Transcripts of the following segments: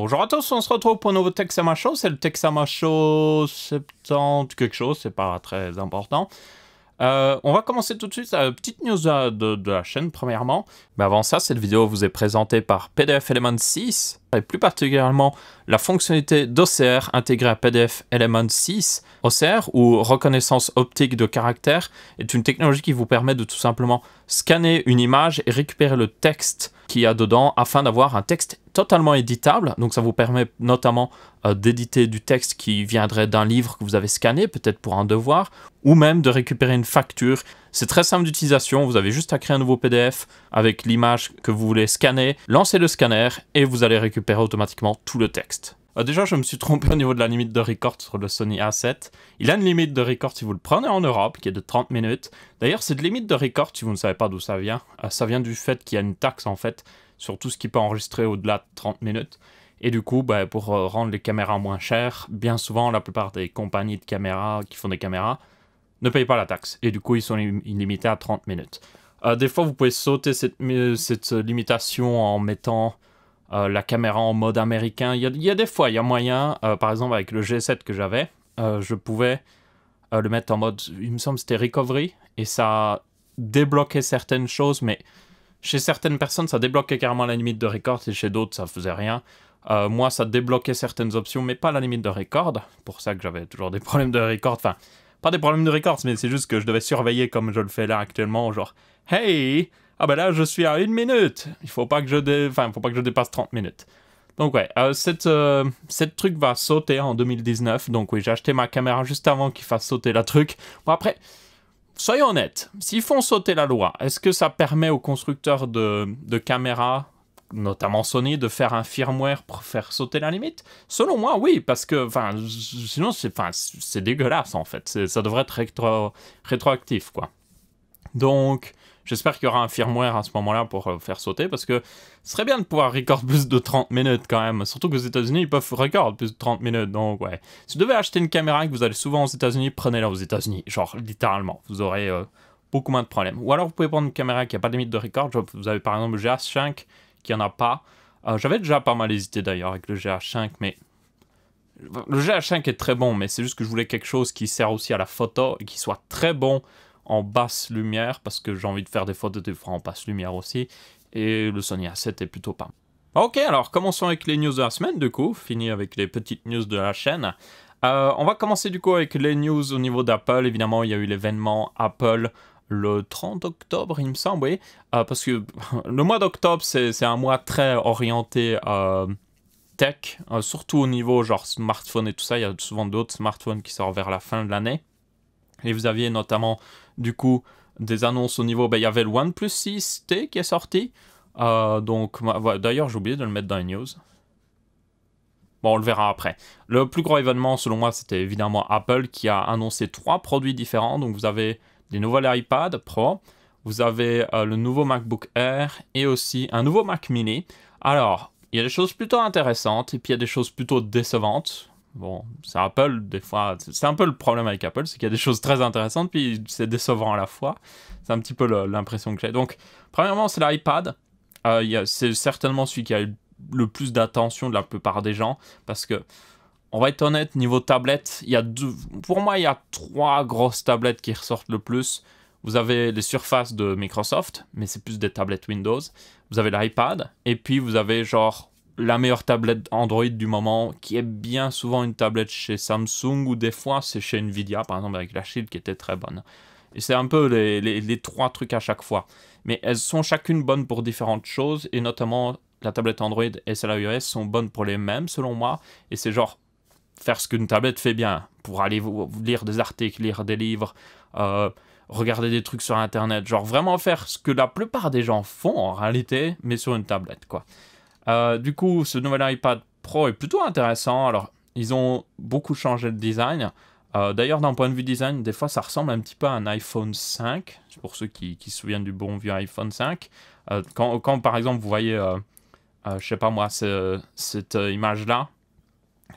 Bonjour à tous, on se retrouve pour un nouveau Texama C'est le Texama Show 70 quelque chose, c'est pas très important. Euh, on va commencer tout de suite la euh, petite news euh, de, la chaîne, premièrement. Mais avant ça, cette vidéo vous est présentée par PDF Element 6, et plus particulièrement la fonctionnalité d'OCR intégrée à PDF Element 6. OCR, ou reconnaissance optique de caractère, est une technologie qui vous permet de tout simplement scanner une image et récupérer le texte qu'il y a dedans afin d'avoir un texte totalement éditable. Donc ça vous permet notamment euh, d'éditer du texte qui viendrait d'un livre que vous avez scanné, peut-être pour un devoir, ou même de récupérer une facture. C'est très simple d'utilisation, vous avez juste à créer un nouveau PDF avec l'image que vous voulez scanner, lancer le scanner et vous allez récupérer automatiquement tout le texte. Bah, déjà, je me suis trompé au niveau de la limite de record sur le Sony A7. Il a une limite de record si vous le prenez en Europe, qui est de 30 minutes. D'ailleurs, cette limite de record, si vous ne savez pas d'où ça vient, euh, ça vient du fait qu'il y a une taxe, en fait, sur tout ce qui peut enregistrer au-delà de 30 minutes. Et du coup, bah, pour euh, rendre les caméras moins chères, bien souvent, la plupart des compagnies de caméras qui font des caméras ne payent pas la taxe. Et du coup, ils sont limités à 30 minutes. Euh, des fois, vous pouvez sauter cette limitation en mettant euh, la caméra en mode américain. Il y a, des fois, il y a moyen, euh, par exemple avec le G7 que j'avais, euh, je pouvais le mettre en mode, il me semble c'était recovery, et ça débloquait certaines choses, mais chez certaines personnes, ça débloquait carrément la limite de record, et chez d'autres, ça faisait rien. moi, ça débloquait certaines options, mais pas la limite de record. Pour ça que j'avais toujours des problèmes de record. Enfin, pas des problèmes de record, mais c'est juste que je devais surveiller comme je le fais là actuellement, genre, hey, ah ben là, je suis à une minute. Il faut pas que je, dé... faut pas que je dépasse 30 minutes. Donc ouais, euh, euh, cette, truc va sauter en 2019. Donc oui, j'ai acheté ma caméra juste avant qu'il fasse sauter la truc. Bon après, soyons honnêtes, s'ils font sauter la loi, est-ce que ça permet aux constructeurs de, de caméras, notamment Sony, de faire un firmware pour faire sauter la limite Selon moi, oui, parce que enfin, sinon c'est dégueulasse en fait. Ça devrait être rétro rétroactif quoi. Donc J'espère qu'il y aura un firmware à ce moment-là pour euh, faire sauter, parce que ce serait bien de pouvoir record plus de 30 minutes quand même. Surtout que qu'aux États-Unis, ils peuvent record plus de 30 minutes, donc ouais. Si vous devez acheter une caméra et que vous allez souvent aux États-Unis, prenez-la aux États-Unis. Genre, littéralement, vous aurez euh, beaucoup moins de problèmes. Ou alors, vous pouvez prendre une caméra qui n'a pas de limite de record. vous avez par exemple le GH5 qui en a pas. Euh, j'avais déjà pas mal hésité d'ailleurs avec le GH5, mais le GH5 est très bon, mais c'est juste que je voulais quelque chose qui sert aussi à la photo et qui soit très bon en basse lumière parce que j'ai envie de faire des photos des fois en basse lumière aussi. Et le Sony A7 est plutôt pas mal. Ok, alors commençons avec les news de la semaine du coup, fini avec les petites news de la chaîne. Euh, on va commencer du coup avec les news au niveau d'Apple. Évidemment, il y a eu l'événement Apple le 30 octobre, il me semble, oui. Euh, parce que le mois d'octobre, c'est un mois très orienté euh, tech, surtout au niveau genre smartphone et tout ça. Il y a souvent d'autres smartphones qui sortent vers la fin de l'année. Et vous aviez notamment, du coup, des annonces au niveau. Ben, il y avait le OnePlus 6T qui est sorti. Euh, donc, d'ailleurs, j'ai oublié de le mettre dans les news. Bon, on le verra après. Le plus gros événement, selon moi, c'était évidemment Apple qui a annoncé trois produits différents. Donc, vous avez des nouveaux iPad Pro, vous avez euh, le nouveau MacBook Air et aussi un nouveau Mac Mini. Alors, il y a des choses plutôt intéressantes et puis il y a des choses plutôt décevantes. Bon, c'est Apple, des fois, c'est un peu le problème avec Apple, c'est qu'il y a des choses très intéressantes, puis c'est décevant à la fois. C'est un petit peu l'impression que j'ai. Donc, premièrement, c'est l'iPad. Euh, c'est certainement celui qui a eu le plus d'attention de la plupart des gens, parce que on va être honnête, niveau tablette, il y a deux, pour moi, il y a trois grosses tablettes qui ressortent le plus. Vous avez les surfaces de Microsoft, mais c'est plus des tablettes Windows. Vous avez l'iPad, et puis vous avez genre la meilleure tablette Android du moment, qui est bien souvent une tablette chez Samsung ou des fois c'est chez Nvidia, par exemple avec la Shield qui était très bonne. Et c'est un peu les, trois trucs à chaque fois. Mais elles sont chacune bonnes pour différentes choses, et notamment la tablette Android et celle iOS sont bonnes pour les mêmes selon moi, et c'est genre faire ce qu'une tablette fait bien, pour aller lire des articles, lire des livres, euh, regarder des trucs sur Internet, genre vraiment faire ce que la plupart des gens font en réalité, mais sur une tablette, quoi. Euh, du coup, ce nouvel iPad Pro est plutôt intéressant. Alors, ils ont beaucoup changé de design. Euh, d'ailleurs, d'un point de vue design, des fois, ça ressemble un petit peu à un iPhone 5, pour ceux qui, se souviennent du bon vieux iPhone 5. Euh, quand, par exemple, vous voyez, je sais pas moi, cette image-là,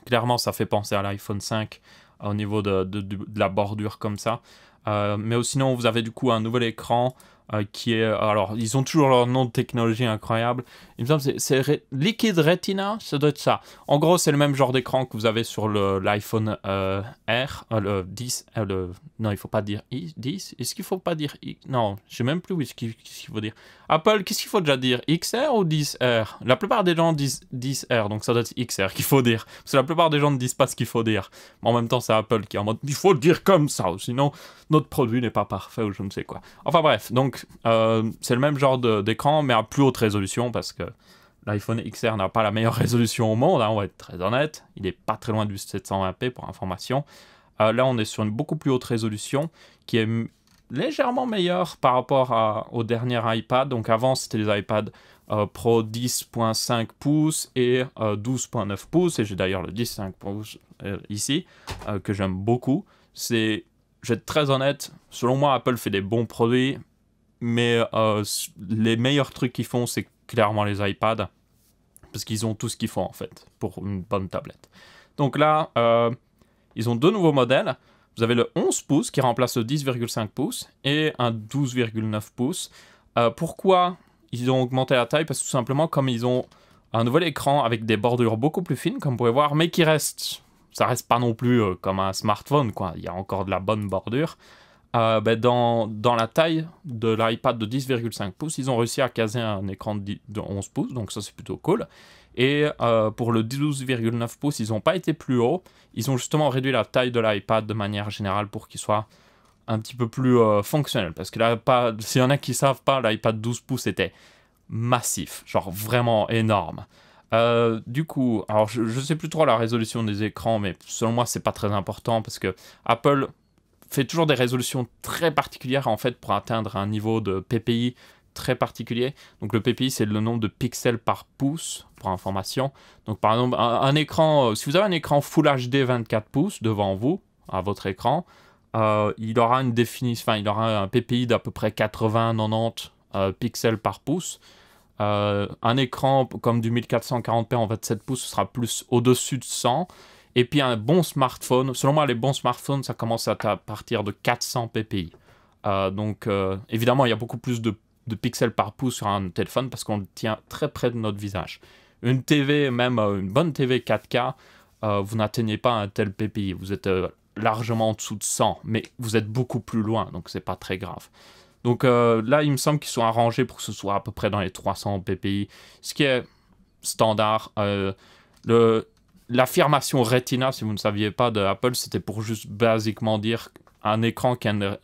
clairement, ça fait penser à l'iPhone 5 au niveau de, de, la bordure comme ça. mais sinon, vous avez du coup un nouvel écran euh, qui est. Euh, alors, ils ont toujours leur nom de technologie incroyable. Il me semble que c'est Liquid Retina, ça doit être ça. En gros, c'est le même genre d'écran que vous avez sur l'iPhone euh, R, le 10. non, il faut pas dire I, 10. Est-ce qu'il faut pas dire Non, je sais même plus où est-ce qu'il faut dire. Apple, qu'est-ce qu'il faut déjà dire XR ou 10R La plupart des gens disent 10R, donc ça doit être XR qu'il faut dire. Parce que la plupart des gens ne disent pas ce qu'il faut dire. Mais en même temps, c'est Apple qui est en mode il faut le dire comme ça, sinon notre produit n'est pas parfait ou je ne sais quoi. Enfin bref, donc euh, c'est le même genre d'écran, mais à plus haute résolution parce que l'iPhone XR n'a pas la meilleure résolution au monde, hein, on va être très honnête. Il n'est pas très loin du 720p pour information. Euh, là, on est sur une beaucoup plus haute résolution qui est légèrement meilleur par rapport au dernier iPad. Donc avant, c'était les iPad euh, Pro 10.5 pouces et 12.9 euh, pouces. Et j'ai d'ailleurs le 10.5 pouces euh, ici, que j'aime beaucoup. C'est, je vais très honnête, selon moi, Apple fait des bons produits, mais les meilleurs trucs qu'ils font, c'est clairement les iPads. Parce qu'ils ont tout ce qu'ils font en fait pour une bonne tablette. Donc là, ils ont deux nouveaux modèles. Vous avez le 11 pouces qui remplace le 10,5 pouces et un 12,9 pouces. Euh, pourquoi ils ont augmenté la taille Parce que tout simplement, comme ils ont un nouvel écran avec des bordures beaucoup plus fines, comme vous pouvez voir, mais qui reste, ça reste pas non plus euh, comme un smartphone, quoi. Il y a encore de la bonne bordure. Euh, ben, dans, dans, la taille de l'iPad de 10,5 pouces, ils ont réussi à caser un écran de 11 pouces, donc ça c'est plutôt cool. Et euh, pour le 12,9 pouces, ils n'ont pas été plus hauts. Ils ont justement réduit la taille de l'iPad de manière générale pour qu'il soit un petit peu plus euh, fonctionnel. Parce que là, s'il y en a qui ne savent pas, l'iPad 12 pouces était massif, genre vraiment énorme. Euh, du coup, alors je, ne sais plus trop la résolution des écrans, mais selon moi, c'est pas très important parce que Apple fait toujours des résolutions très particulières en fait pour atteindre un niveau de PPI très particulier. Donc le PPI, c'est le nombre de pixels par pouce information. Donc par exemple, un, écran, euh, si vous avez un écran Full HD 24 pouces devant vous, à votre écran, euh, il aura une définition, enfin, il aura un PPI d'à peu près 80-90 euh, pixels par pouce. un écran comme du 1440p en 27 pouces sera plus au-dessus de 100. Et puis un bon smartphone, selon moi, les bons smartphones, ça commence à, partir de 400 ppi. donc évidemment, il y a beaucoup plus de, de pixels par pouce sur un téléphone parce qu'on le tient très près de notre visage une TV, même euh, une bonne TV 4K, euh, vous n'atteignez pas un tel PPI. Vous êtes euh, largement en dessous de 100, mais vous êtes beaucoup plus loin, donc c'est pas très grave. Donc là, il me semble qu'ils sont arrangés pour que ce soit à peu près dans les 300 ppi, ce qui est standard. L'affirmation Retina, si vous ne saviez pas, de Apple, c'était pour juste basiquement dire un écran qui a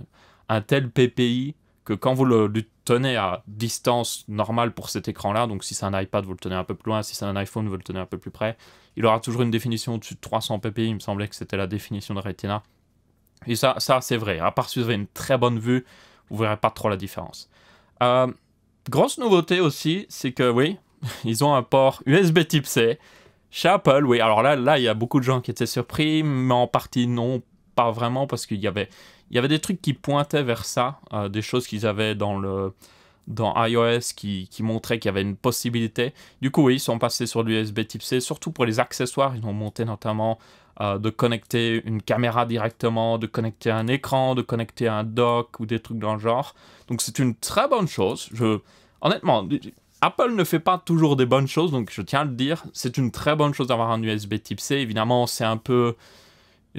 un tel ppi que quand vous le, tenez à distance normale pour cet écran-là, donc si c'est un iPad, vous le tenez un peu plus loin, si c'est un iPhone, vous le tenez un peu plus près, il aura toujours une définition au-dessus de 300 ppi, il me semblait que c'était la définition de Retina. Et ça, ça c'est vrai, à part si vous avez une très bonne vue, vous verrez pas trop la différence. Euh, grosse nouveauté aussi, c'est que oui, ils ont un port USB type C. Chez Apple, oui, alors là, là, il y a beaucoup de gens qui étaient surpris, mais en partie non, pas vraiment, parce qu'il y avait il y avait des trucs qui pointaient vers ça, euh, des choses qu'ils avaient dans le dans iOS qui, qui montraient qu'il y avait une possibilité. Du coup, ils sont passés sur l'USB Type C, surtout pour les accessoires. Ils ont monté notamment euh, de connecter une caméra directement, de connecter un écran, de connecter un dock ou des trucs dans le genre. Donc c'est une très bonne chose. Je, honnêtement, Apple ne fait pas toujours des bonnes choses, donc je tiens à le dire. C'est une très bonne chose d'avoir un USB Type C. Évidemment, c'est un peu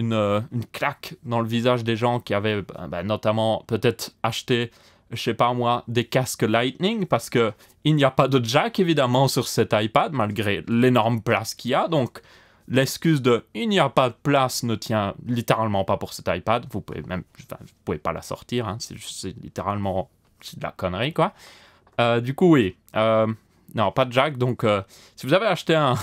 euh, une, claque dans le visage des gens qui avaient bah, bah, notamment peut-être acheté, je sais pas moi, des casques Lightning parce que il n'y a pas de jack évidemment sur cet iPad malgré l'énorme place qu'il y a. Donc l'excuse de il n'y a pas de place ne tient littéralement pas pour cet iPad. Vous pouvez même, vous pouvez pas la sortir. Hein, c'est littéralement de la connerie quoi. Euh, du coup oui, euh, non pas de jack. Donc si vous avez acheté un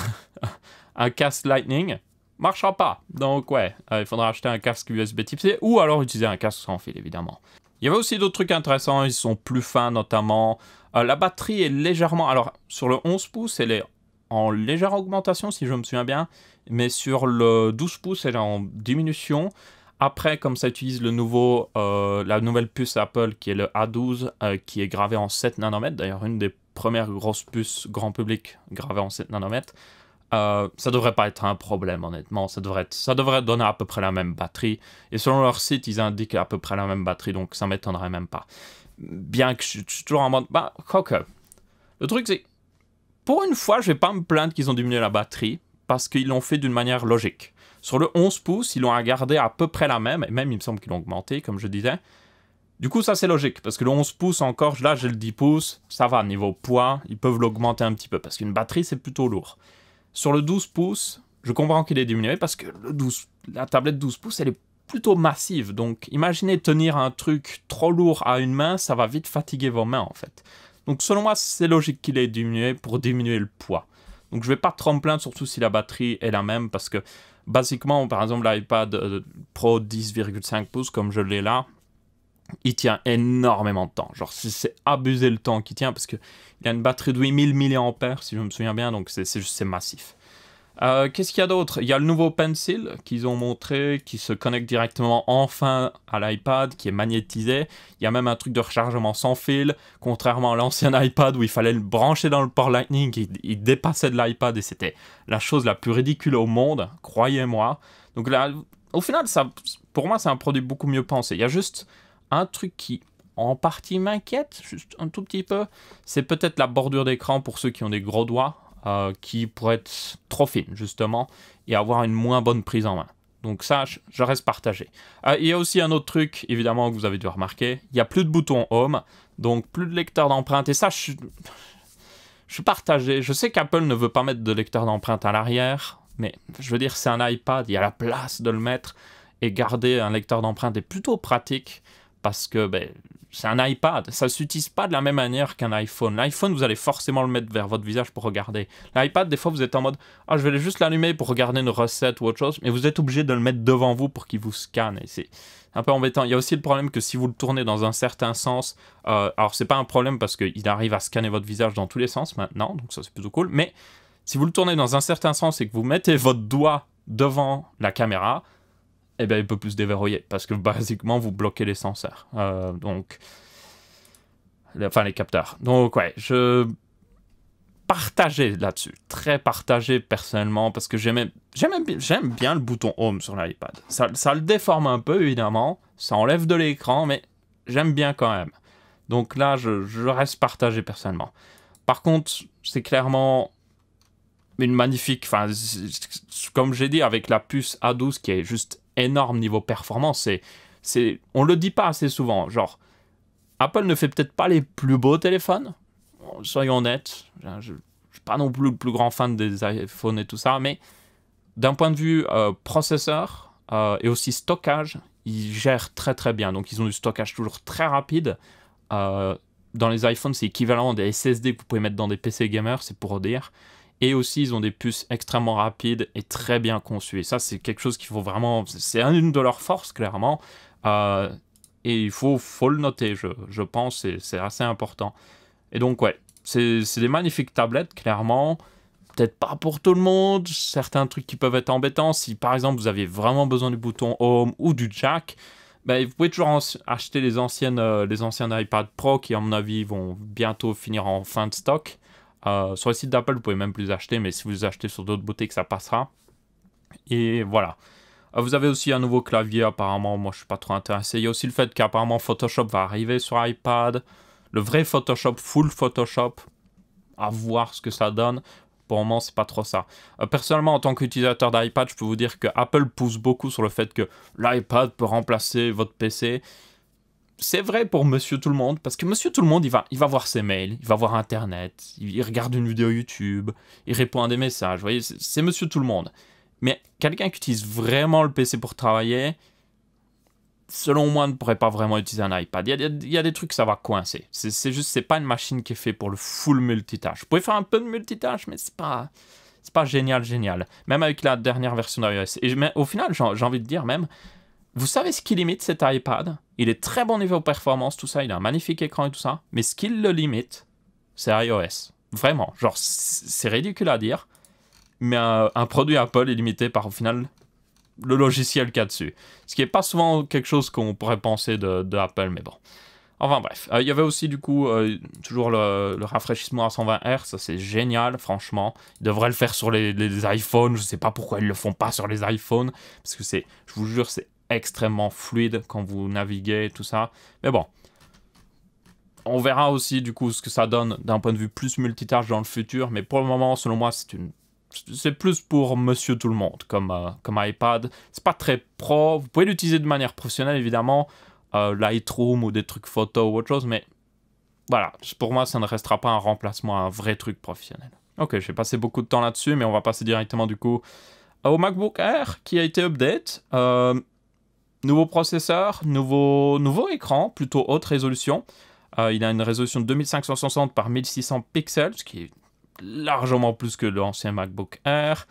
un casque Lightning marchera pas. Donc ouais, euh, il faudra acheter un casque USB type C ou alors utiliser un casque sans fil évidemment. Il y avait aussi d'autres trucs intéressants, ils sont plus fins notamment. Euh, la batterie est légèrement... Alors sur le 11 pouces, elle est en légère augmentation si je me souviens bien, mais sur le 12 pouces, elle est en diminution. Après, comme ça utilise le nouveau, euh, la nouvelle puce Apple qui est le A12, qui est gravé en 7 nanomètres, d'ailleurs une des premières grosses puces grand public gravées en 7 nanomètres. Euh, ça devrait pas être un problème, honnêtement. Ça devrait, être, ça devrait donner à peu près la même batterie. Et selon leur site, ils indiquent à peu près la même batterie, donc ça m'étonnerait même pas. Bien que je, suis toujours en mode. Bah, quoique. Le truc, c'est. Pour une fois, je vais pas me plaindre qu'ils ont diminué la batterie, parce qu'ils l'ont fait d'une manière logique. Sur le 11 pouces, ils l'ont gardé à peu près la même, et même il me semble qu'ils l'ont augmenté, comme je disais. Du coup, ça c'est logique, parce que le 11 pouces encore, là j'ai le 10 pouces, ça va, niveau poids, ils peuvent l'augmenter un petit peu, parce qu'une batterie c'est plutôt lourd. Sur le 12 pouces, je comprends qu'il est diminué parce que le la tablette 12 pouces, elle est plutôt massive. Donc imaginez tenir un truc trop lourd à une main, ça va vite fatiguer vos mains en fait. Donc selon moi, c'est logique qu'il ait diminué pour diminuer le poids. Donc je vais pas trop me plaindre, surtout si la batterie est la même, parce que basiquement, par exemple, l'iPad euh, Pro 10,5 pouces, comme je l'ai là, il tient énormément de temps. Genre, c'est abuser le temps qu'il tient parce que qu'il a une batterie de 8000 mAh, si je me souviens bien, donc c'est massif. Euh, qu'est-ce qu'il y a d'autre Il y a le nouveau Pencil qu'ils ont montré, qui se connecte directement enfin à l'iPad, qui est magnétisé. Il y a même un truc de rechargement sans fil, contrairement à l'ancien iPad où il fallait le brancher dans le port Lightning, il, dépassait de l'iPad et c'était la chose la plus ridicule au monde, croyez-moi. Donc là, au final, ça, pour moi, c'est un produit beaucoup mieux pensé. Il y a juste un truc qui en partie m'inquiète, juste un tout petit peu, c'est peut-être la bordure d'écran pour ceux qui ont des gros doigts, euh, qui pourrait être trop fine justement, et avoir une moins bonne prise en main. Donc ça, je reste partagé. Euh, il y a aussi un autre truc, évidemment, que vous avez dû remarquer. Il n'y a plus de bouton Home, donc plus de lecteur d'empreintes. Et ça, je suis, je suis partagé. Je sais qu'Apple ne veut pas mettre de lecteur d'empreintes à l'arrière, mais je veux dire, c'est un iPad, il y a la place de le mettre. Et garder un lecteur d'empreintes est plutôt pratique parce que ben, c'est un iPad, ça ne s'utilise pas de la même manière qu'un iPhone. L'iPhone, vous allez forcément le mettre vers votre visage pour regarder. L'iPad, des fois, vous êtes en mode Ah, je vais juste l'allumer pour regarder une recette ou autre chose, mais vous êtes obligé de le mettre devant vous pour qu'il vous scanne. Et c'est un peu embêtant. Il y a aussi le problème que si vous le tournez dans un certain sens, euh, alors c'est pas un problème parce qu'il arrive à scanner votre visage dans tous les sens maintenant, donc ça c'est plutôt cool, mais si vous le tournez dans un certain sens et que vous mettez votre doigt devant la caméra, et eh bien, il peut plus déverrouiller parce que basiquement, vous bloquez les senseurs. Euh, donc, enfin, les capteurs. Donc, ouais, je partageais là-dessus, très partagé personnellement parce que j'aime bien le bouton Home sur l'iPad. Ça, le déforme un peu évidemment, ça enlève de l'écran, mais j'aime bien quand même. Donc là, je, je reste partagé personnellement. Par contre, c'est clairement une magnifique, enfin, comme j'ai dit, avec la puce A12 qui est juste énorme niveau performance. C'est, on le dit pas assez souvent. Genre, Apple ne fait peut-être pas les plus beaux téléphones. soyons honnêtes, je, ne suis pas non plus le plus grand fan des iPhones et tout ça, mais d'un point de vue euh, processeur euh, et aussi stockage, ils gèrent très très bien. Donc ils ont du stockage toujours très rapide. Euh, dans les iPhones, c'est équivalent des SSD que vous pouvez mettre dans des PC gamers, c'est pour dire. Et aussi, ils ont des puces extrêmement rapides et très bien conçues. Et ça, c'est quelque chose qu'il faut vraiment. C'est une de leurs forces, clairement. Euh, et il faut, faut le noter, je, je pense, c'est assez important. Et donc, ouais, c'est des magnifiques tablettes, clairement. Peut-être pas pour tout le monde, certains trucs qui peuvent être embêtants. Si par exemple vous avez vraiment besoin du bouton Home ou du Jack, ben, vous pouvez toujours acheter les, anciennes, euh, les anciens iPad Pro qui, à mon avis, vont bientôt finir en fin de stock. Euh, sur le site d'Apple, vous pouvez même plus acheter, mais si vous achetez sur d'autres boutiques, ça passera. Et voilà. Euh, vous avez aussi un nouveau clavier, apparemment, moi je suis pas trop intéressé. Il y a aussi le fait qu'apparemment Photoshop va arriver sur iPad. Le vrai Photoshop, full Photoshop, à voir ce que ça donne. Pour le moment, c'est pas trop ça. Euh, personnellement, en tant qu'utilisateur d'iPad, je peux vous dire que Apple pousse beaucoup sur le fait que l'iPad peut remplacer votre PC c'est vrai pour monsieur tout le monde, parce que monsieur tout le monde, il va, il va voir ses mails, il va voir Internet, il, regarde une vidéo YouTube, il répond à des messages, vous voyez, c'est monsieur tout le monde. Mais quelqu'un qui utilise vraiment le PC pour travailler, selon moi, ne pourrait pas vraiment utiliser un iPad. Il y a, des trucs, ça va coincer. C'est juste, c'est pas une machine qui est faite pour le full multitâche. Vous pouvez faire un peu de multitâche, mais c'est pas... C'est pas génial, génial. Même avec la dernière version d'iOS. Et mais, au final, j'ai envie de dire même, vous savez ce qui limite cet iPad Il est très bon niveau performance, tout ça, il a un magnifique écran et tout ça, mais ce qui le limite, c'est iOS. Vraiment, genre, c'est ridicule à dire, mais un, produit Apple est limité par, au final, le logiciel qu'il y a dessus. Ce qui n'est pas souvent quelque chose qu'on pourrait penser de, Apple, mais bon. Enfin bref, euh, il y avait aussi du coup euh, toujours le, rafraîchissement à 120 Hz, ça c'est génial, franchement. Ils devraient le faire sur les, les, iPhones, je sais pas pourquoi ils le font pas sur les iPhones, parce que c'est, je vous jure, c'est extrêmement fluide quand vous naviguez et tout ça. Mais bon, on verra aussi du coup ce que ça donne d'un point de vue plus multitâche dans le futur. Mais pour le moment, selon moi, c'est une c'est plus pour monsieur tout le monde comme, euh, comme iPad. C'est pas très pro. Vous pouvez l'utiliser de manière professionnelle évidemment, euh, Lightroom ou des trucs photo ou autre chose, mais voilà, pour moi ça ne restera pas un remplacement à un vrai truc professionnel. Ok, j'ai passé beaucoup de temps là-dessus, mais on va passer directement du coup au MacBook Air qui a été update. Euh, Nouveau processeur, nouveau, nouveau écran, plutôt haute résolution. Euh, il a une résolution de 2560 par 1600 pixels, ce qui est largement plus que l'ancien MacBook Air.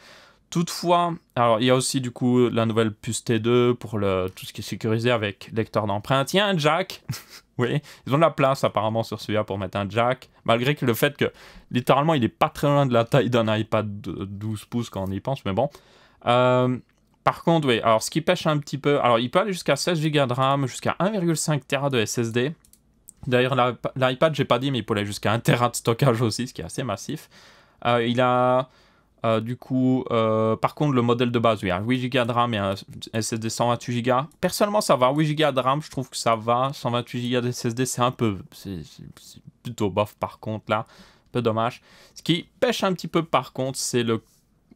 Toutefois, alors il y a aussi du coup la nouvelle puce T2 pour le, tout ce qui est sécurisé avec lecteur d'empreintes. Il y a un jack. oui, ils ont de la place apparemment sur celui-là pour mettre un jack, malgré que le fait que littéralement il est pas très loin de la taille d'un iPad 12 pouces quand on y pense, mais bon. Euh, par contre, oui, alors ce qui pêche un petit peu, alors il peut aller jusqu'à 16 Go de RAM, jusqu'à 1,5 Tera de SSD. D'ailleurs, l'iPad, j'ai pas dit, mais il peut aller jusqu'à 1 Tera de stockage aussi, ce qui est assez massif. Euh, il a euh, du coup, euh, par contre, le modèle de base, oui, a 8 Go de RAM et un SSD 128 Go. Personnellement, ça va. 8 Go de RAM, je trouve que ça va. 128 Go de SSD, c'est un peu. C'est plutôt bof, par contre, là. peu dommage. Ce qui pêche un petit peu, par contre, c'est le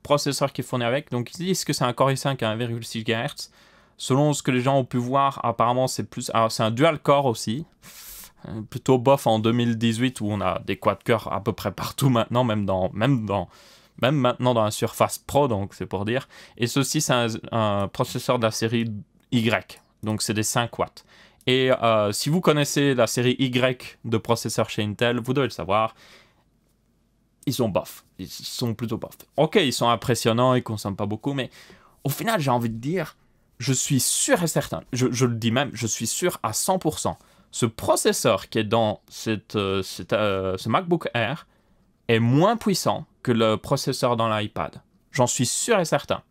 processeur qui est fourni avec. Donc ils disent que c'est un Core i5 à 1,6 GHz. Selon ce que les gens ont pu voir, apparemment c'est plus... Ah, c'est un dual core aussi. Euh, plutôt bof en 2018 où on a des quad cœurs à peu près partout maintenant, même dans... Même dans même maintenant dans la Surface Pro, donc c'est pour dire. Et ceci, c'est un, processeur de la série Y, donc c'est des 5 watts. Et euh, si vous connaissez la série Y de processeurs chez Intel, vous devez le savoir, ils sont bof ils sont plutôt parfaits. Ok, ils sont impressionnants, ils consomment pas beaucoup, mais au final, j'ai envie de dire, je suis sûr et certain, je, le dis même, je suis sûr à 100%, ce processeur qui est dans cette, euh, euh, ce MacBook Air est moins puissant que le processeur dans l'iPad. J'en suis sûr et certain.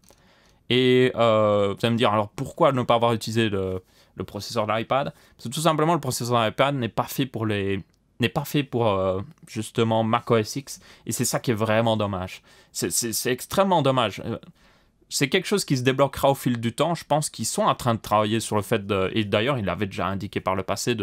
Et euh, vous allez me dire, alors pourquoi ne pas avoir utilisé le, le processeur de l'iPad Parce que tout simplement, le processeur de l'iPad n'est pas fait pour les n'est pas fait pour euh, justement Mac OS X. Et c'est ça qui est vraiment dommage. C'est extrêmement dommage. Euh, c'est quelque chose qui se débloquera au fil du temps. Je pense qu'ils sont en train de travailler sur le fait de. Et d'ailleurs, ils l'avaient déjà indiqué par le passé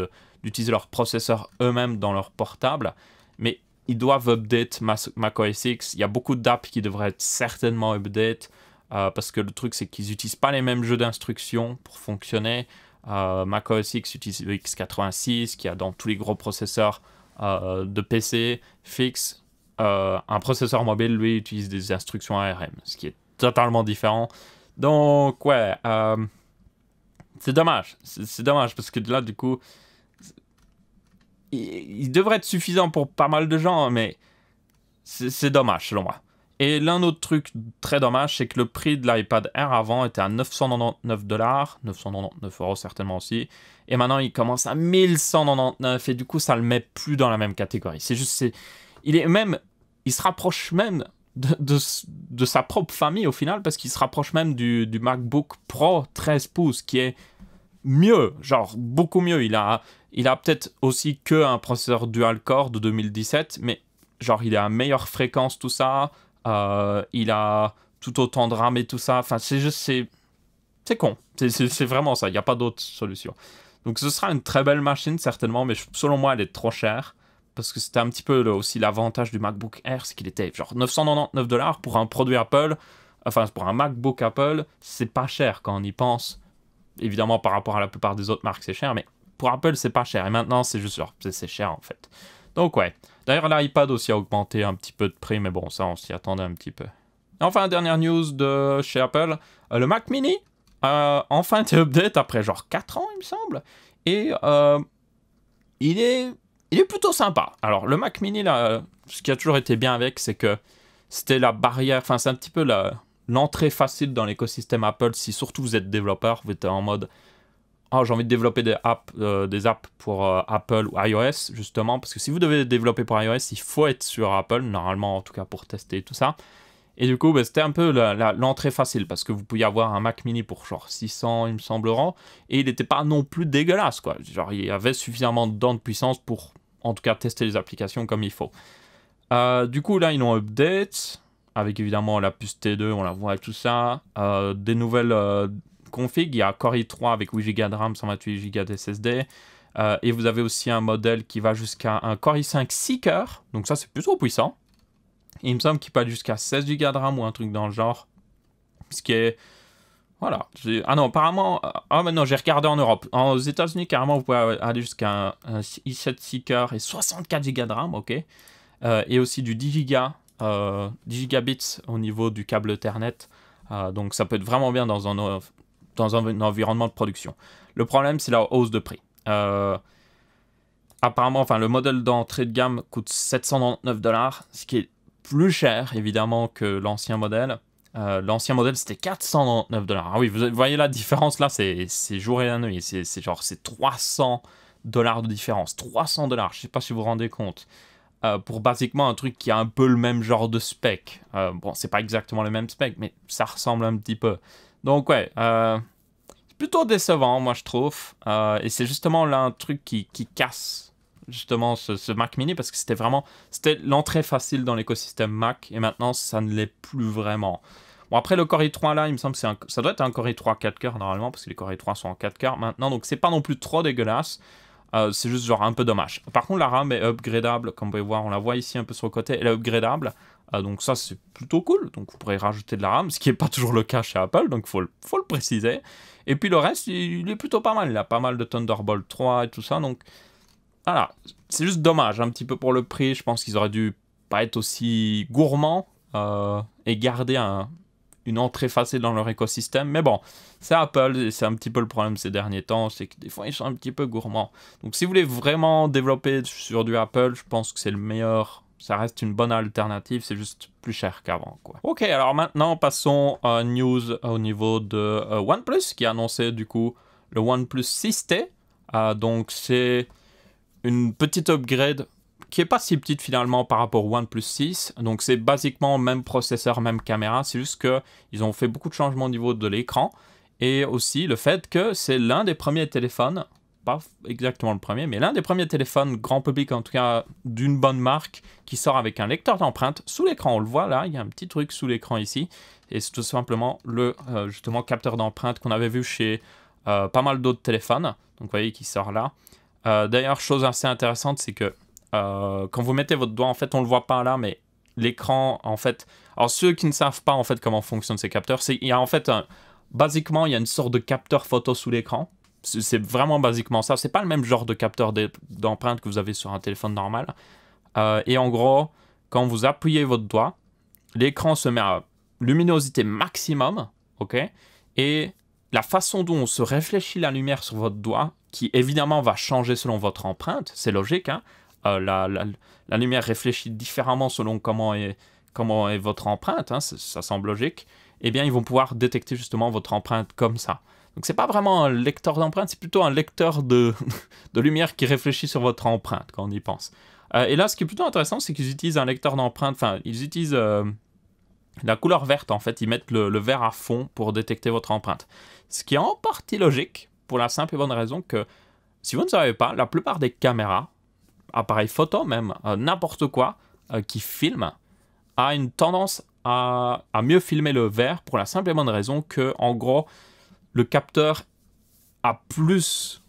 d'utiliser leurs processeurs eux-mêmes dans leur portable. Mais ils doivent update Mac OS X. Il y a beaucoup d'apps qui devraient être certainement update. Euh, parce que le truc, c'est qu'ils n'utilisent pas les mêmes jeux d'instructions pour fonctionner euh, Mac OS X utilise le x86 qui a dans tous les gros processeurs euh, de PC fixe. Euh, un processeur mobile, lui, utilise des instructions ARM, ce qui est totalement différent. Donc, ouais, euh, c'est dommage. C'est dommage parce que là, du coup, il, devrait être suffisant pour pas mal de gens, mais c'est dommage, selon moi. Et l'un autre truc très dommage, c'est que le prix de l'iPad Air avant était à 999 dollars, 999 euros certainement aussi, et maintenant il commence à 1199 et du coup ça le met plus dans la même catégorie. C'est juste, il est même, il se rapproche même de, sa propre famille au final parce qu'il se rapproche même du, MacBook Pro 13 pouces qui est mieux, genre beaucoup mieux. Il a, il a peut-être aussi que un processeur dual core de 2017, mais genre il a à meilleure fréquence tout ça. Euh, il a tout autant de RAM et tout ça. Enfin, c'est juste, c'est, c'est con. C'est vraiment ça. Il n'y a pas d'autre solution. Donc, ce sera une très belle machine, certainement, mais selon moi, elle est trop chère. Parce que c'était un petit peu aussi l'avantage du MacBook Air, c'est qu'il était genre 999 dollars pour un produit Apple. Enfin, pour un MacBook Apple, c'est pas cher quand on y pense. Évidemment, par rapport à la plupart des autres marques, c'est cher, mais pour Apple, c'est pas cher. Et maintenant, c'est juste genre, c'est cher en fait. Donc ouais. D'ailleurs, l'iPad aussi a augmenté un petit peu de prix, mais bon, ça, on s'y attendait un petit peu. Enfin, dernière news de chez Apple, euh, le Mac Mini euh, enfin été update après genre 4 ans, il me semble. Et euh, il, est, il est plutôt sympa. Alors, le Mac Mini, là, ce qui a toujours été bien avec, c'est que c'était la barrière, enfin, c'est un petit peu l'entrée facile dans l'écosystème Apple si surtout vous êtes développeur, vous êtes en mode ah, j'ai envie de développer des apps, euh, des apps pour euh, Apple ou iOS, justement, parce que si vous devez développer pour iOS, il faut être sur Apple, normalement, en tout cas pour tester tout ça. Et du coup, bah, c'était un peu l'entrée facile, parce que vous pouviez avoir un Mac mini pour genre 600, il me semblerait et il n'était pas non plus dégueulasse, quoi. Genre, il y avait suffisamment de dents de puissance pour, en tout cas, tester les applications comme il faut. Euh, du coup, là, ils ont update, avec évidemment la puce T2, on la voit et tout ça, des nouvelles config, il y a Core i3 avec 8 Go de RAM, 128 Go de SSD. et vous avez aussi un modèle qui va jusqu'à un Core i5 6 coeurs, donc ça c'est plutôt puissant. il me semble qu'il peut aller jusqu'à 16 Go de RAM ou un truc dans le genre. Ce qui est. Voilà. Ah non, apparemment. Ah, ah mais non, j'ai regardé en Europe. En, aux États-Unis, carrément, vous pouvez aller jusqu'à un, i7 6 coeurs et 64 Go de RAM, ok. Euh, et aussi du 10 Go, 10 gigabits au niveau du câble Ethernet. Euh, donc ça peut être vraiment bien dans un, dans un, environnement de production. Le problème, c'est la hausse de prix. Euh, apparemment, enfin, le modèle d'entrée de gamme coûte 799 dollars, ce qui est plus cher évidemment que l'ancien modèle. Euh, l'ancien modèle c'était 499 dollars. Ah oui, vous voyez la différence là, c'est jour et la nuit. C'est genre c'est 300 dollars de différence. 300 dollars, je sais pas si vous vous rendez compte. Euh, pour basiquement un truc qui a un peu le même genre de spec. Euh, bon, c'est pas exactement le même spec, mais ça ressemble un petit peu. Donc ouais, euh, c'est plutôt décevant, moi je trouve. Euh, et c'est justement là un truc qui, casse justement ce, ce, Mac Mini parce que c'était vraiment c'était l'entrée facile dans l'écosystème Mac et maintenant ça ne l'est plus vraiment. Bon après le Core i3 là, il me semble que un, ça doit être un Core i3 4 coeurs normalement parce que les Core i3 sont en 4 coeurs maintenant donc c'est pas non plus trop dégueulasse. Euh, c'est juste genre un peu dommage. Par contre la RAM est upgradable comme vous pouvez voir, on la voit ici un peu sur le côté, elle est upgradable. Ah, donc ça, c'est plutôt cool. Donc vous pourrez rajouter de la RAM, ce qui n'est pas toujours le cas chez Apple, donc il faut, le préciser. Et puis le reste, il, est plutôt pas mal. Il a pas mal de Thunderbolt 3 et tout ça. Donc voilà, c'est juste dommage un petit peu pour le prix. Je pense qu'ils auraient dû pas être aussi gourmands euh, et garder une entrée facile dans leur écosystème. Mais bon, c'est Apple et c'est un petit peu le problème ces derniers temps, c'est que des fois ils sont un petit peu gourmands. Donc si vous voulez vraiment développer sur du Apple, je pense que c'est le meilleur ça reste une bonne alternative, c'est juste plus cher qu'avant. Quoi. Ok, alors maintenant passons à news au niveau de euh, OnePlus qui a annoncé du coup le OnePlus 6T. Euh, donc c'est une petite upgrade qui est pas si petite finalement par rapport au OnePlus 6. Donc c'est basiquement même processeur, même caméra, c'est juste que ils ont fait beaucoup de changements au niveau de l'écran et aussi le fait que c'est l'un des premiers téléphones pas exactement le premier, mais l'un des premiers téléphones grand public, en tout cas d'une bonne marque, qui sort avec un lecteur d'empreintes sous l'écran. On le voit là, il y a un petit truc sous l'écran ici, et c'est tout simplement le euh, justement capteur d'empreintes qu'on avait vu chez euh, pas mal d'autres téléphones. Donc vous voyez qui sort là. Euh, d'ailleurs, chose assez intéressante, c'est que quand vous mettez votre doigt, en fait, on le voit pas là, mais l'écran, en fait. Alors ceux qui ne savent pas en fait comment fonctionnent ces capteurs, c'est il y a en fait basiquement, il y a une sorte de capteur photo sous l'écran. C'est vraiment basiquement ça. C'est pas le même genre de capteur d'empreinte que vous avez sur un téléphone normal. Euh, et en gros, quand vous appuyez votre doigt, l'écran se met à luminosité maximum, ok Et la façon dont se réfléchit la lumière sur votre doigt, qui évidemment va changer selon votre empreinte, c'est logique, hein euh, la, lumière réfléchit différemment selon comment est, comment est votre empreinte, hein ça semble logique, eh bien ils vont pouvoir détecter justement votre empreinte comme ça. Donc c'est pas vraiment un lecteur d'empreinte c'est plutôt un lecteur de, lumière qui réfléchit sur votre empreinte quand on y pense. Euh, et là, ce qui est plutôt intéressant, c'est qu'ils utilisent un lecteur d'empreinte enfin, ils utilisent euh, la couleur verte en fait, ils mettent le, vert à fond pour détecter votre empreinte. Ce qui est en partie logique, pour la simple et bonne raison que, si vous ne savez pas, la plupart des caméras, appareils photo même, euh, n'importe quoi qui filme, a une tendance à, à mieux filmer le vert pour la simple et bonne raison que, en gros, le capteur a plus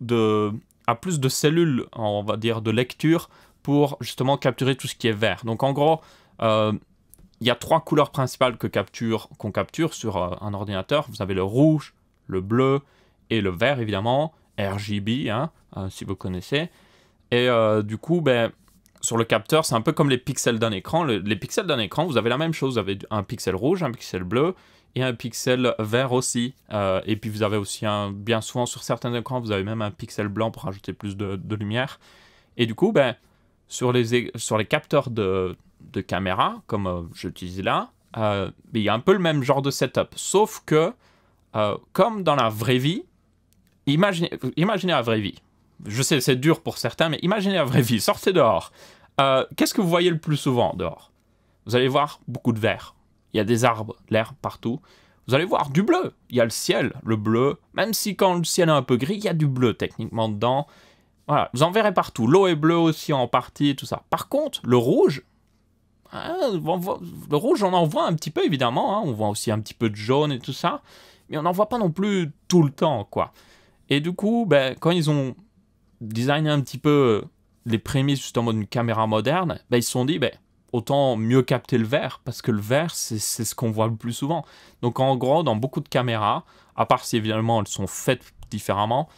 de, cellules, on va dire, de lecture pour justement capturer tout ce qui est vert. Donc en gros, euh, il y a trois couleurs principales que capture, qu'on capture sur euh, un ordinateur. Vous avez le rouge, le bleu et le vert évidemment, RGB hein, euh, si vous connaissez. Et du coup, ben, sur le capteur, c'est un peu comme les pixels d'un écran. les pixels d'un écran, vous avez la même chose. Vous avez un pixel rouge, un pixel bleu et un pixel vert aussi. Euh, et puis vous avez aussi un, bien souvent sur certains écrans, vous avez même un pixel blanc pour ajouter plus de, lumière. Et du coup, ben, sur, les, sur les capteurs de, de caméra, comme euh, j'utilise là, euh, il y a un peu le même genre de setup. Sauf que, comme dans la vraie vie, imaginez, imaginez la vraie vie. Je sais, c'est dur pour certains, mais imaginez la vraie vie. Sortez dehors. Qu'est-ce que vous voyez le plus souvent dehors Vous allez voir beaucoup de verre il y a des arbres, l'air, partout. Vous allez voir du bleu, il y a le ciel, le bleu, même si quand le ciel est un peu gris, il y a du bleu techniquement dedans. Voilà, vous en verrez partout, l'eau est bleue aussi en partie, tout ça. Par contre, le rouge, hein, le rouge on en voit un petit peu évidemment, hein. on voit aussi un petit peu de jaune et tout ça, mais on n'en voit pas non plus tout le temps quoi. Et du coup, ben, quand ils ont designé un petit peu les prémices justement d'une caméra moderne, ben, ils se sont dit, ben, autant mieux capter le vert, parce que le vert, c'est ce qu'on voit le plus souvent. Donc en gros, dans beaucoup de caméras, à part si évidemment elles sont faites différemment,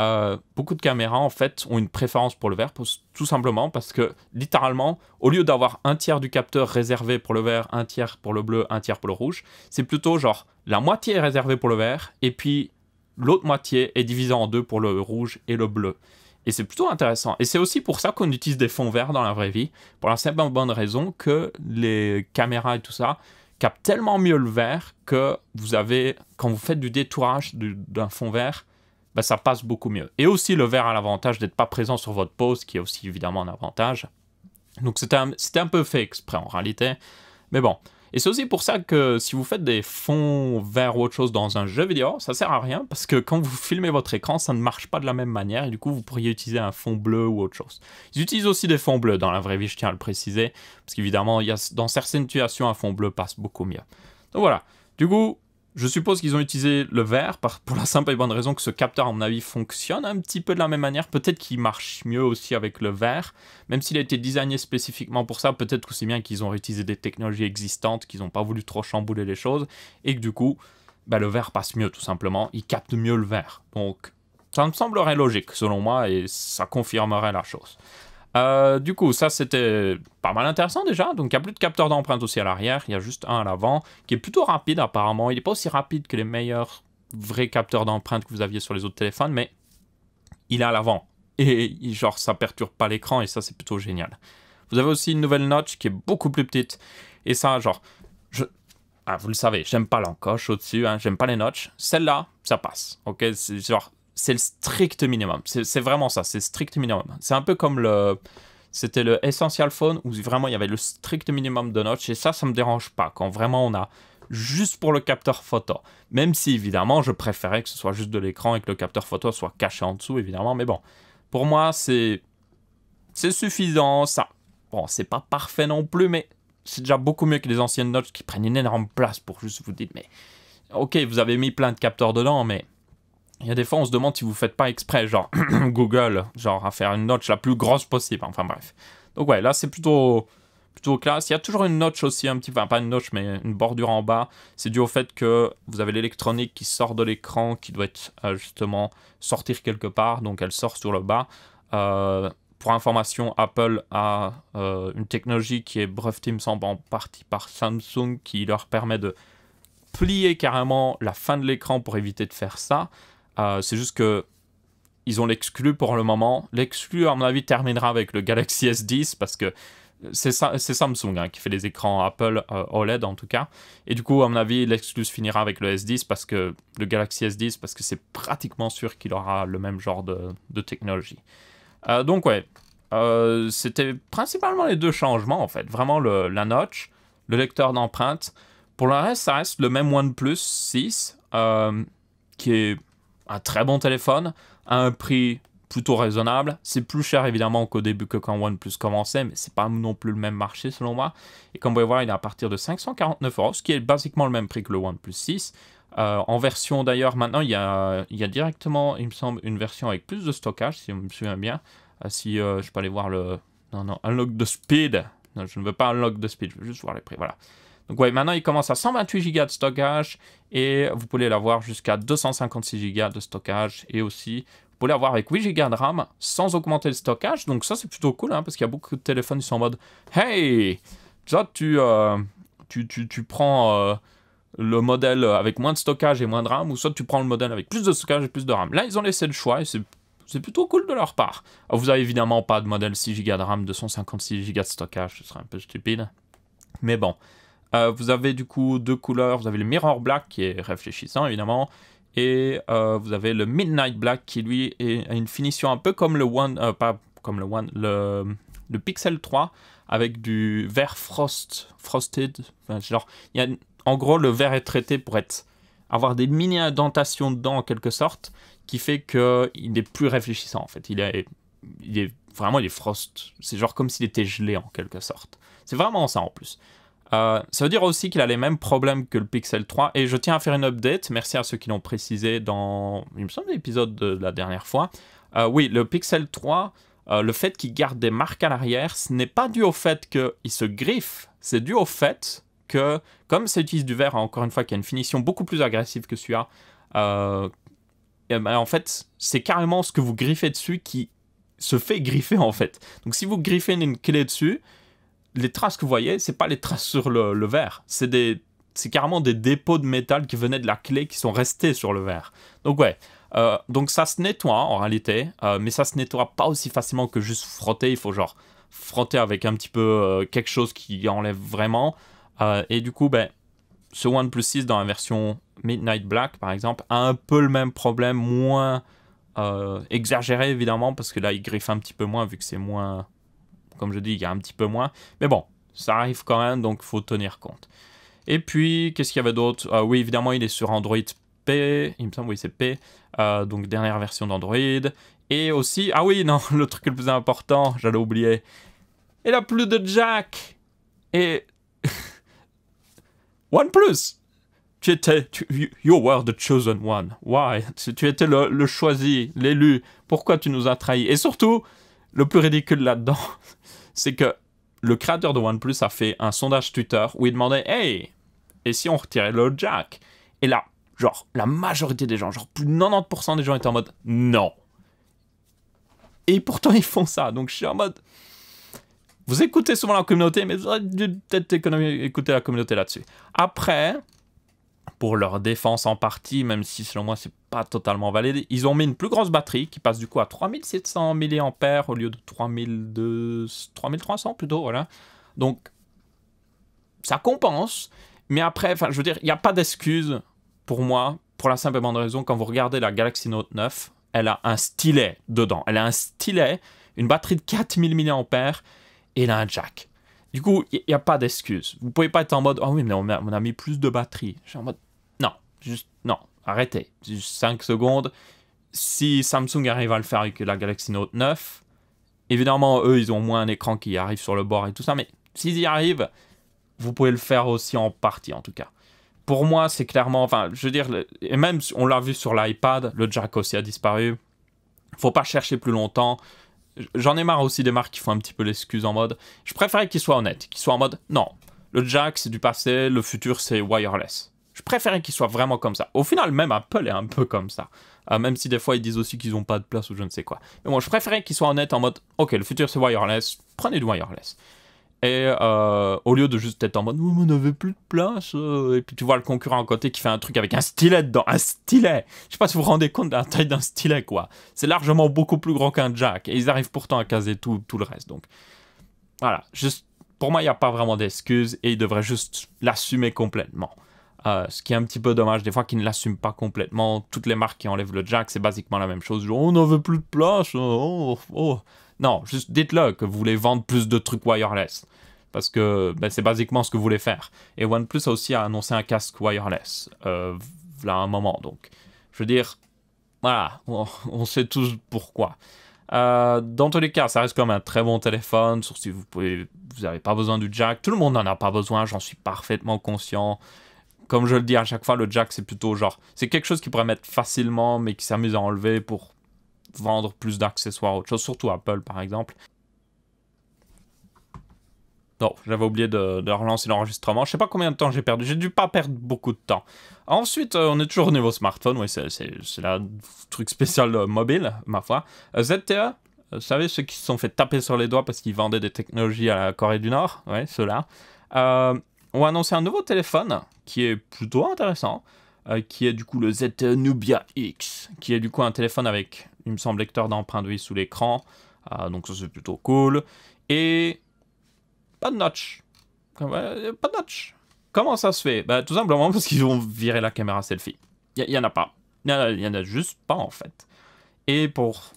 euh, beaucoup de caméras en fait ont une préférence pour le vert, tout simplement parce que littéralement, au lieu d'avoir un tiers du capteur réservé pour le vert, un tiers pour le bleu, un tiers pour le rouge, c'est plutôt genre la moitié est réservée pour le vert, et puis l'autre moitié est divisée en deux pour le rouge et le bleu. Et c'est plutôt intéressant. Et c'est aussi pour ça qu'on utilise des fonds verts dans la vraie vie, pour la simple bonne raison que les caméras et tout ça captent tellement mieux le vert que vous avez, quand vous faites du détourage d'un fond vert, bah, ça passe beaucoup mieux. Et aussi, le vert a l'avantage d'être pas présent sur votre pose, qui est aussi évidemment un avantage. Donc c'était un, un peu fait exprès en réalité. Mais bon, et c'est aussi pour ça que si vous faites des fonds verts ou autre chose dans un jeu vidéo, ça sert à rien parce que quand vous filmez votre écran, ça ne marche pas de la même manière et du coup vous pourriez utiliser un fond bleu ou autre chose. Ils utilisent aussi des fonds bleus dans la vraie vie, je tiens à le préciser, parce qu'évidemment, dans certaines situations, un fond bleu passe beaucoup mieux. Donc voilà. Du coup, je suppose qu'ils ont utilisé le verre pour la simple et bonne raison que ce capteur, à mon avis, fonctionne un petit peu de la même manière. Peut-être qu'il marche mieux aussi avec le verre. Même s'il a été designé spécifiquement pour ça, peut-être aussi bien qu'ils ont réutilisé des technologies existantes, qu'ils n'ont pas voulu trop chambouler les choses, et que du coup, bah, le verre passe mieux, tout simplement. Il capte mieux le verre. Donc, ça me semblerait logique, selon moi, et ça confirmerait la chose. Euh, du coup, ça c'était pas mal intéressant déjà. Donc il n'y a plus de capteur d'empreinte aussi à l'arrière, il y a juste un à l'avant, qui est plutôt rapide apparemment. Il n'est pas aussi rapide que les meilleurs vrais capteurs d'empreintes que vous aviez sur les autres téléphones, mais il est à l'avant. Et genre ça perturbe pas l'écran et ça c'est plutôt génial. Vous avez aussi une nouvelle notch qui est beaucoup plus petite. Et ça, genre, ah, vous le savez, j'aime pas l'encoche au-dessus, hein, j'aime pas les notches. Celle-là, ça passe. Ok, c'est genre, c'est le strict minimum. C'est vraiment ça, c'est strict minimum. C'est un peu comme le. C'était le Essential Phone où vraiment il y avait le strict minimum de notch et ça, ça me dérange pas. Quand vraiment on a juste pour le capteur photo. Même si évidemment je préférais que ce soit juste de l'écran et que le capteur photo soit caché en dessous évidemment. Mais bon, pour moi c'est. C'est suffisant ça. Bon, c'est pas parfait non plus, mais c'est déjà beaucoup mieux que les anciennes notes qui prennent une énorme place pour juste vous dire mais. Ok, vous avez mis plein de capteurs dedans, mais il y a des fois, on se demande si vous faites pas exprès, genre Google, genre à faire une notch la plus grosse possible. Enfin bref. Donc ouais, là c'est plutôt plutôt classe. Il y a toujours une notch aussi, un petit, enfin pas une notch, mais une bordure en bas. C'est dû au fait que vous avez l'électronique qui sort de l'écran, qui doit être euh, justement sortir quelque part, donc elle sort sur le bas. Euh, pour information, Apple a euh, une technologie qui est brevetée, il semble, en partie par Samsung, qui leur permet de plier carrément la fin de l'écran pour éviter de faire ça. Euh, c'est juste que ils ont l'exclu pour le moment. L'exclu, à mon avis, terminera avec le Galaxy S10 parce que c'est Samsung hein, qui fait les écrans Apple euh, OLED en tout cas. Et du coup, à mon avis, l'exclu finira avec le S10 parce que le Galaxy S10 parce que c'est pratiquement sûr qu'il aura le même genre de, technologie. Euh, donc ouais, c'était principalement les deux changements en fait. Vraiment le, la notch, le lecteur d'empreintes. Pour le reste, ça reste le même OnePlus 6 qui est un très bon téléphone à un prix plutôt raisonnable. C'est plus cher évidemment qu'au début que quand OnePlus commençait, mais c'est pas non plus le même marché selon moi. Et comme vous pouvez voir, il est à partir de 549 euros, ce qui est basiquement le même prix que le OnePlus 6. Euh, en version d'ailleurs, maintenant il y, a, il directement, il me semble, une version avec plus de stockage, si je me souviens bien. Euh, si euh, je peux aller voir le. Non, non, un log de Speed. Non, je ne veux pas un log de Speed, je veux juste voir les prix. Voilà. Donc ouais, maintenant il commence à 128 Go de stockage et vous pouvez l'avoir jusqu'à 256 Go de stockage et aussi vous pouvez l'avoir avec 8 Go de RAM sans augmenter le stockage. Donc ça c'est plutôt cool hein, parce qu'il y a beaucoup de téléphones qui sont en mode Hey, Soit tu, euh, tu, tu, tu, prends... Euh, le modèle avec moins de stockage et moins de RAM, ou soit tu prends le modèle avec plus de stockage et plus de RAM. Là, ils ont laissé le choix et c'est plutôt cool de leur part. vous avez évidemment pas de modèle 6 Go de RAM, 256 Go de stockage, ce serait un peu stupide. Mais bon, euh, vous avez du coup deux couleurs. Vous avez le Mirror Black qui est réfléchissant évidemment. Et euh, vous avez le Midnight Black qui lui est, a une finition un peu comme le One, euh, pas comme le One, le, Pixel 3 avec du vert frost, frosted. Enfin, genre, en gros, le vert est traité pour être, avoir des mini indentations dedans en quelque sorte qui fait qu'il est plus réfléchissant en fait. Il est, il est vraiment il est frost. C'est genre comme s'il était gelé en quelque sorte. C'est vraiment ça en plus. Euh, ça veut dire aussi qu'il a les mêmes problèmes que le Pixel 3. Et je tiens à faire une update. Merci à ceux qui l'ont précisé dans, il me semble, l'épisode de la dernière fois. Euh, oui, le Pixel 3, euh, le fait qu'il garde des marques à l'arrière, ce n'est pas dû au fait qu'il se griffe. C'est dû au fait que, comme ça utilise du verre, encore une fois, qui a une finition beaucoup plus agressive que celui-là, eh ben, en fait, c'est carrément ce que vous griffez dessus qui se fait griffer en fait. Donc si vous griffez une clé dessus, les traces que vous voyez, c'est pas les traces sur le, verre, c'est des c'est carrément des dépôts de métal qui venaient de la clé qui sont restés sur le verre. Donc ouais, euh, donc ça se nettoie en réalité, euh, mais ça se nettoie pas aussi facilement que juste frotter. Il faut genre frotter avec un petit peu euh, quelque chose qui enlève vraiment. et du coup, ben, ce OnePlus 6 dans la version Midnight Black par exemple a un peu le même problème, moins exagéré évidemment parce que là il griffe un petit peu moins vu que c'est moins comme je dis, il y a un petit peu moins. Mais bon, ça arrive quand même, donc faut tenir compte. Et puis, qu'est-ce qu'il y avait d'autre ah Oui, évidemment, il est sur Android P, il me semble, oui, c'est P, euh, donc dernière version d'Android. Et aussi, ah oui, non, le truc le plus important, j'allais oublier. Il la plus de jack Et. OnePlus tu étais, you were the chosen one. Why? Tu étais le, le choisi, l'élu. Pourquoi tu nous as trahis? Et surtout, le plus ridicule là-dedans, c'est que le créateur de OnePlus a fait un sondage Twitter où il demandait Hey, et si on retirait le jack Et là, genre, la majorité des gens, genre plus de 90% des gens étaient en mode Non. Et pourtant, ils font ça. Donc, je suis en mode. Vous écoutez souvent la communauté, mais vous auriez peut-être écouter la communauté là-dessus. Après, pour leur défense en partie, même si selon moi c'est pas totalement validé. Ils ont mis une plus grosse batterie qui passe du coup à 3700 mAh au lieu de 3300 plutôt, voilà. Donc ça compense, mais après, je veux dire, il n'y a pas d'excuse pour moi, pour la simple et bonne raison, quand vous regardez la Galaxy Note 9, elle a un stylet dedans. Elle a un stylet, une batterie de 4000 mAh et elle a un jack. Du coup, il n'y a pas d'excuse. Vous pouvez pas être en mode, ah oh oui, mais on a, on a mis plus de batterie. Je suis en mode, Juste, non, arrêtez. Juste 5 secondes. Si Samsung arrive à le faire avec la Galaxy Note 9, évidemment, eux, ils ont moins un écran qui arrive sur le bord et tout ça, mais s'ils y arrivent, vous pouvez le faire aussi en partie, en tout cas. Pour moi, c'est clairement, enfin, je veux dire, et même on l'a vu sur l'iPad, le jack aussi a disparu. Faut pas chercher plus longtemps. J'en ai marre aussi des marques qui font un petit peu l'excuse en mode. Je préférais qu'ils soient honnêtes, qu'ils soient en mode non, le jack c'est du passé, le futur c'est wireless. Je préférais qu'ils soient vraiment comme ça. Au final, même Apple est un peu comme ça. Euh, même si des fois ils disent aussi qu'ils n'ont pas de place ou je ne sais quoi. Mais moi, bon, je préférais qu'ils soient honnêtes en mode Ok, le futur c'est wireless, prenez du wireless. Et euh, au lieu de juste être en mode vous oh, On n'avait plus de place. Euh, et puis tu vois le concurrent à côté qui fait un truc avec un stylet dedans. Un stylet Je sais pas si vous vous rendez compte de la taille d'un stylet, quoi. C'est largement beaucoup plus grand qu'un jack. Et ils arrivent pourtant à caser tout, tout le reste. Donc voilà, juste, pour moi, il n'y a pas vraiment d'excuses et ils devraient juste l'assumer complètement. Euh, ce qui est un petit peu dommage des fois qu'ils ne l'assument pas complètement. Toutes les marques qui enlèvent le jack, c'est basiquement la même chose. on n'en veut plus de place. Hein, oh, oh. Non, juste dites-le que vous voulez vendre plus de trucs wireless. Parce que ben, c'est basiquement ce que vous voulez faire. Et OnePlus a aussi annoncé un casque wireless. Euh, là, un moment. Donc, je veux dire, voilà, on, sait tous pourquoi. Euh, dans tous les cas, ça reste comme un très bon téléphone, sauf si vous pouvez, vous n'avez pas besoin du jack. Tout le monde n'en a pas besoin, j'en suis parfaitement conscient comme je le dis à chaque fois, le jack, c'est plutôt genre, c'est quelque chose qui pourrait mettre facilement, mais qui s'amuse à enlever pour vendre plus d'accessoires, autre chose, surtout Apple par exemple. Non, j'avais oublié de, relancer l'enregistrement. Je sais pas combien de temps j'ai perdu. J'ai dû pas perdre beaucoup de temps. Ensuite, euh, on est toujours au niveau smartphone. Oui, c'est le truc spécial euh, mobile, ma foi. Euh, ZTE, vous savez, ceux qui se sont fait taper sur les doigts parce qu'ils vendaient des technologies à la Corée du Nord. oui, ceux-là. On va annoncé un nouveau téléphone qui est plutôt intéressant, euh, qui est du coup le Z Nubia X, qui est du coup un téléphone avec, il me semble, lecteur d'empreintes de vie sous l'écran. Ah, donc ça c'est plutôt cool. Et pas de notch. Euh, pas de notch. Comment ça se fait bah, Tout simplement parce qu'ils ont viré la caméra selfie. Il n'y en a pas. Il n'y en, a juste pas en fait. Et pour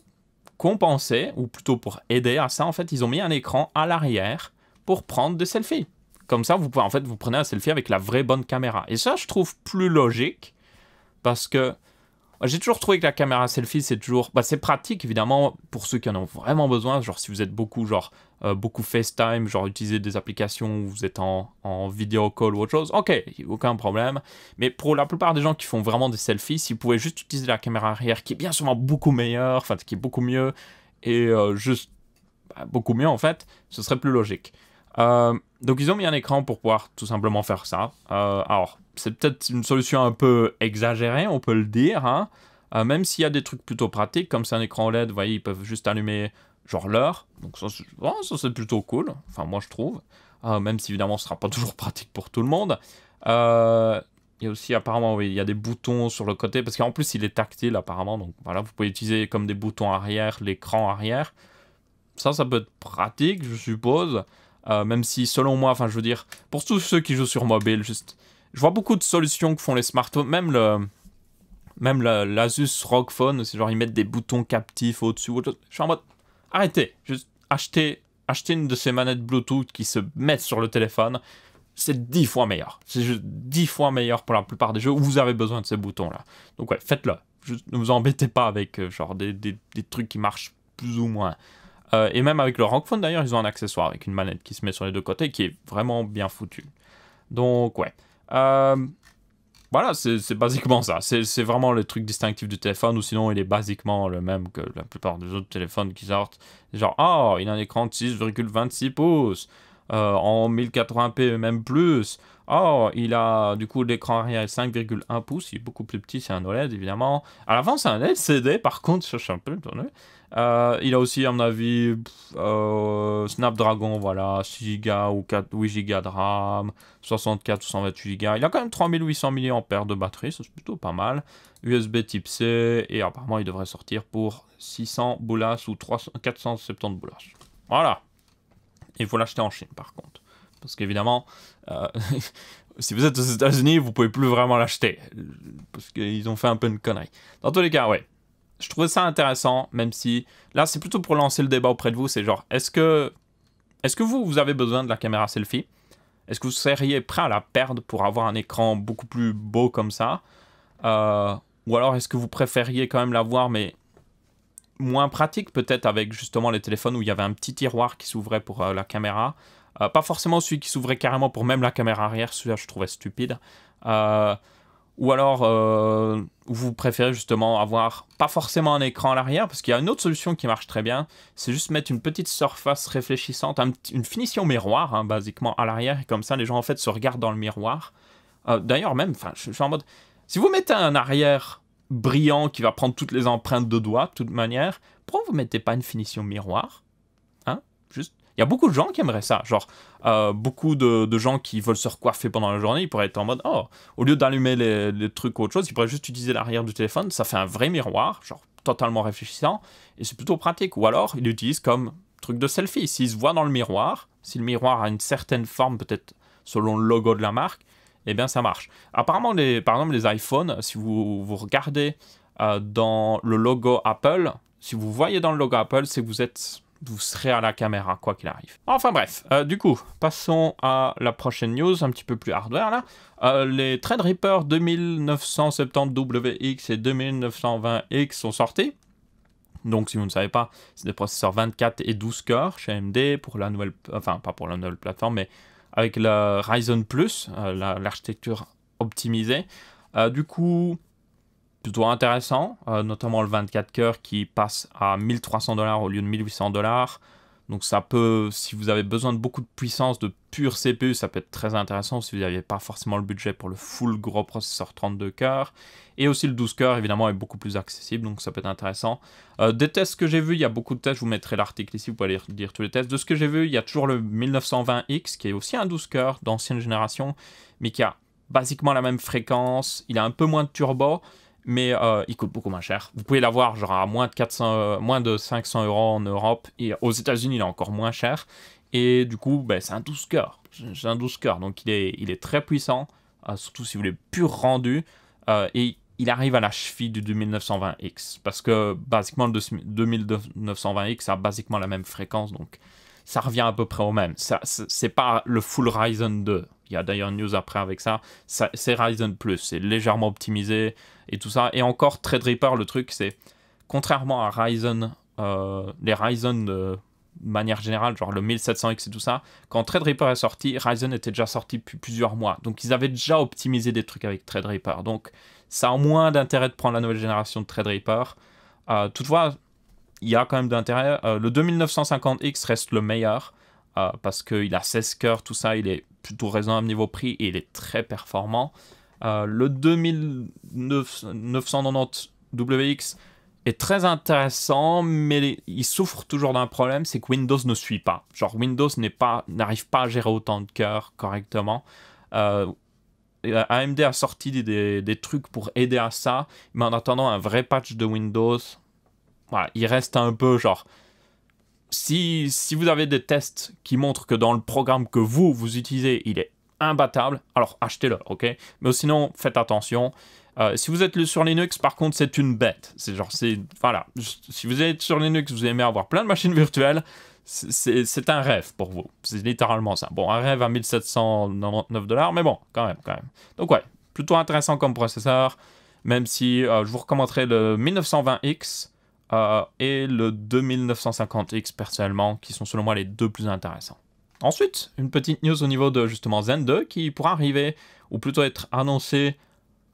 compenser, ou plutôt pour aider à ça, en fait, ils ont mis un écran à l'arrière pour prendre des selfies. Comme ça, vous pouvez, en fait, vous prenez un selfie avec la vraie bonne caméra. Et ça, je trouve plus logique parce que euh, j'ai toujours trouvé que la caméra selfie, c'est toujours, bah, c'est pratique évidemment pour ceux qui en ont vraiment besoin. Genre si vous êtes beaucoup, genre euh, beaucoup FaceTime, genre utiliser des applications où vous êtes en, en vidéo call ou autre chose, ok, aucun problème. Mais pour la plupart des gens qui font vraiment des selfies, si vous juste utiliser la caméra arrière, qui est bien souvent beaucoup meilleure, enfin qui est beaucoup mieux et euh, juste bah, beaucoup mieux en fait, ce serait plus logique. Euh, donc ils ont mis un écran pour pouvoir tout simplement faire ça. Euh, alors, c'est peut-être une solution un peu exagérée, on peut le dire, hein. Euh, même s'il y a des trucs plutôt pratiques, comme c'est un écran OLED, vous voyez, ils peuvent juste allumer genre l'heure. Donc ça, c'est plutôt cool, enfin moi je trouve, euh, même si évidemment ce sera pas toujours pratique pour tout le monde. il y a aussi apparemment, il y a des boutons sur le côté, parce qu'en plus il est tactile apparemment, donc voilà, vous pouvez utiliser comme des boutons arrière, l'écran arrière. Ça, ça peut être pratique, je suppose. Euh, même si, selon moi, enfin, je veux dire, pour tous ceux qui jouent sur mobile, juste, je vois beaucoup de solutions que font les smartphones, même le, même l'Asus ROG Phone, c'est genre ils mettent des boutons captifs au-dessus. je suis en mode, arrêtez, juste achetez, achetez une de ces manettes Bluetooth qui se mettent sur le téléphone. C'est dix fois meilleur. C'est juste dix fois meilleur pour la plupart des jeux où vous avez besoin de ces boutons-là. Donc ouais, faites-le. Ne vous embêtez pas avec euh, genre des, des trucs qui marchent plus ou moins. Euh, et même avec le Rankfone Phone d'ailleurs, ils ont un accessoire avec une manette qui se met sur les deux côtés qui est vraiment bien foutu. Donc ouais. Euh, voilà, c'est basiquement ça. C'est vraiment le truc distinctif du téléphone, ou sinon il est basiquement le même que la plupart des autres téléphones qui sortent. Genre, oh, il a un écran de 6,26 pouces, euh, en 1080p même plus, Oh, il a du coup l'écran arrière 5,1 pouces, il est beaucoup plus petit, c'est un OLED évidemment. À l'avant, c'est un LCD, e par contre, je suis un peu étonné. Euh, il a aussi, à mon avis, euh, Snapdragon, voilà, 6 Go ou 4, 8 Go de RAM, 64 ou 128 Go. Il a quand même 3800 mAh de batterie, c'est plutôt pas mal. USB type C, et apparemment, il devrait sortir pour 600 boulas ou 300, 470 boulas. Voilà. Il faut l'acheter en Chine, par contre. Parce qu'évidemment, euh, si vous êtes aux États-Unis, vous pouvez plus vraiment l'acheter. Parce qu'ils ont fait un peu une connerie. Dans tous les cas, ouais. Je trouvais ça intéressant, même si là, c'est plutôt pour lancer le débat auprès de vous. C'est genre, est-ce que, est-ce que vous, vous avez besoin de la caméra selfie Est-ce que vous seriez prêt à la perdre pour avoir un écran beaucoup plus beau comme ça euh, Ou alors, est-ce que vous préfériez quand même l'avoir, mais moins pratique peut-être avec justement les téléphones où il y avait un petit tiroir qui s'ouvrait pour euh, la caméra euh, pas forcément celui qui s'ouvrait carrément pour même la caméra arrière, celui-là je trouvais stupide. Euh, ou alors, euh, vous préférez justement avoir pas forcément un écran à l'arrière, parce qu'il y a une autre solution qui marche très bien, c'est juste mettre une petite surface réfléchissante, une finition miroir, hein, basiquement, à l'arrière, et comme ça, les gens, en fait, se regardent dans le miroir. D'ailleurs, même, je, je suis en mode, si vous mettez un arrière brillant qui va prendre toutes les empreintes de doigts, de toute manière, pourquoi vous mettez pas une finition miroir il y a beaucoup de gens qui aimeraient ça. Genre, euh, beaucoup de, gens qui veulent se recoiffer pendant la journée, ils pourraient être en mode, oh, au lieu d'allumer les, trucs ou autre chose, ils pourraient juste utiliser l'arrière du téléphone. Ça fait un vrai miroir, genre totalement réfléchissant, et c'est plutôt pratique. Ou alors, ils l'utilisent comme truc de selfie. S'ils se voient dans le miroir, si le miroir a une certaine forme, peut-être selon le logo de la marque, eh bien ça marche. Apparemment, les, par exemple, les iPhones, si vous, vous regardez euh, dans le logo Apple, si vous voyez dans le logo Apple, c'est que vous êtes vous serez à la caméra, quoi qu'il arrive. Enfin bref, euh, du coup, passons à la prochaine news, un petit peu plus hardware là. Euh, les Trade Reaper 2970WX et 2920X sont sortis. Donc, si vous ne savez pas, c'est des processeurs 24 et 12 cœurs chez AMD pour la nouvelle, enfin, pas pour la nouvelle plateforme, mais avec le Ryzen Plus, euh, l'architecture optimisée. du coup, plutôt intéressant, euh, notamment le 24 coeurs qui passe à 1300 dollars au lieu de 1800 dollars. Donc ça peut, si vous avez besoin de beaucoup de puissance, de pure CPU, ça peut être très intéressant si vous n'aviez pas forcément le budget pour le full gros processeur 32 coeurs Et aussi le 12 coeurs évidemment, est beaucoup plus accessible, donc ça peut être intéressant. Euh, des tests que j'ai vu, il y a beaucoup de tests, je vous mettrai l'article ici, vous pouvez aller lire tous les tests. De ce que j'ai vu, il y a toujours le 1920X, qui est aussi un 12 coeurs d'ancienne génération, mais qui a basiquement la même fréquence, il a un peu moins de turbo, mais euh, il coûte beaucoup moins cher. Vous pouvez l'avoir à moins de, 400, euh, moins de 500 euros en Europe, et aux États-Unis, il est encore moins cher. Et du coup, ben, c'est un 12 cœur. C'est un 12 cœur, donc il est, il est très puissant, euh, surtout si vous voulez pur rendu. et il arrive à la cheville du 2920X, parce que basiquement le 2920X a basiquement la même fréquence, donc ça revient à peu près au même. Ça, c'est pas le full Ryzen 2, il y a d'ailleurs une news après avec ça. c'est Ryzen Plus, c'est légèrement optimisé et tout ça. Et encore, Threadripper, le truc, c'est contrairement à Ryzen, euh, les Ryzen de manière générale, genre le 1700X et tout ça, quand Threadripper est sorti, Ryzen était déjà sorti depuis plusieurs mois. Donc ils avaient déjà optimisé des trucs avec Threadripper. Donc ça a moins d'intérêt de prendre la nouvelle génération de Threadripper. Euh, toutefois, il y a quand même d'intérêt. Euh, le 2950X reste le meilleur. Euh, parce qu'il a 16 cœurs, tout ça, il est plutôt raisonnable niveau prix et il est très performant. Euh, le 2990 WX est très intéressant, mais il souffre toujours d'un problème, c'est que Windows ne suit pas. Genre Windows n'arrive pas, pas à gérer autant de cœurs correctement. Euh, AMD a sorti des, des, trucs pour aider à ça, mais en attendant un vrai patch de Windows, voilà, il reste un peu genre si, vous avez des tests qui montrent que dans le programme que vous, vous utilisez, il est imbattable, alors achetez-le, ok Mais sinon, faites attention. Euh, si vous êtes sur Linux, par contre, c'est une bête. C'est genre, c'est. Voilà. Si vous êtes sur Linux, vous aimez avoir plein de machines virtuelles, c'est un rêve pour vous. C'est littéralement ça. Bon, un rêve à 1799 dollars, mais bon, quand même, quand même. Donc, ouais, plutôt intéressant comme processeur, même si euh, je vous recommanderais le 1920X. Euh, et le 2950X personnellement, qui sont selon moi les deux plus intéressants. Ensuite, une petite news au niveau de justement Zen 2 qui pourra arriver, ou plutôt être annoncé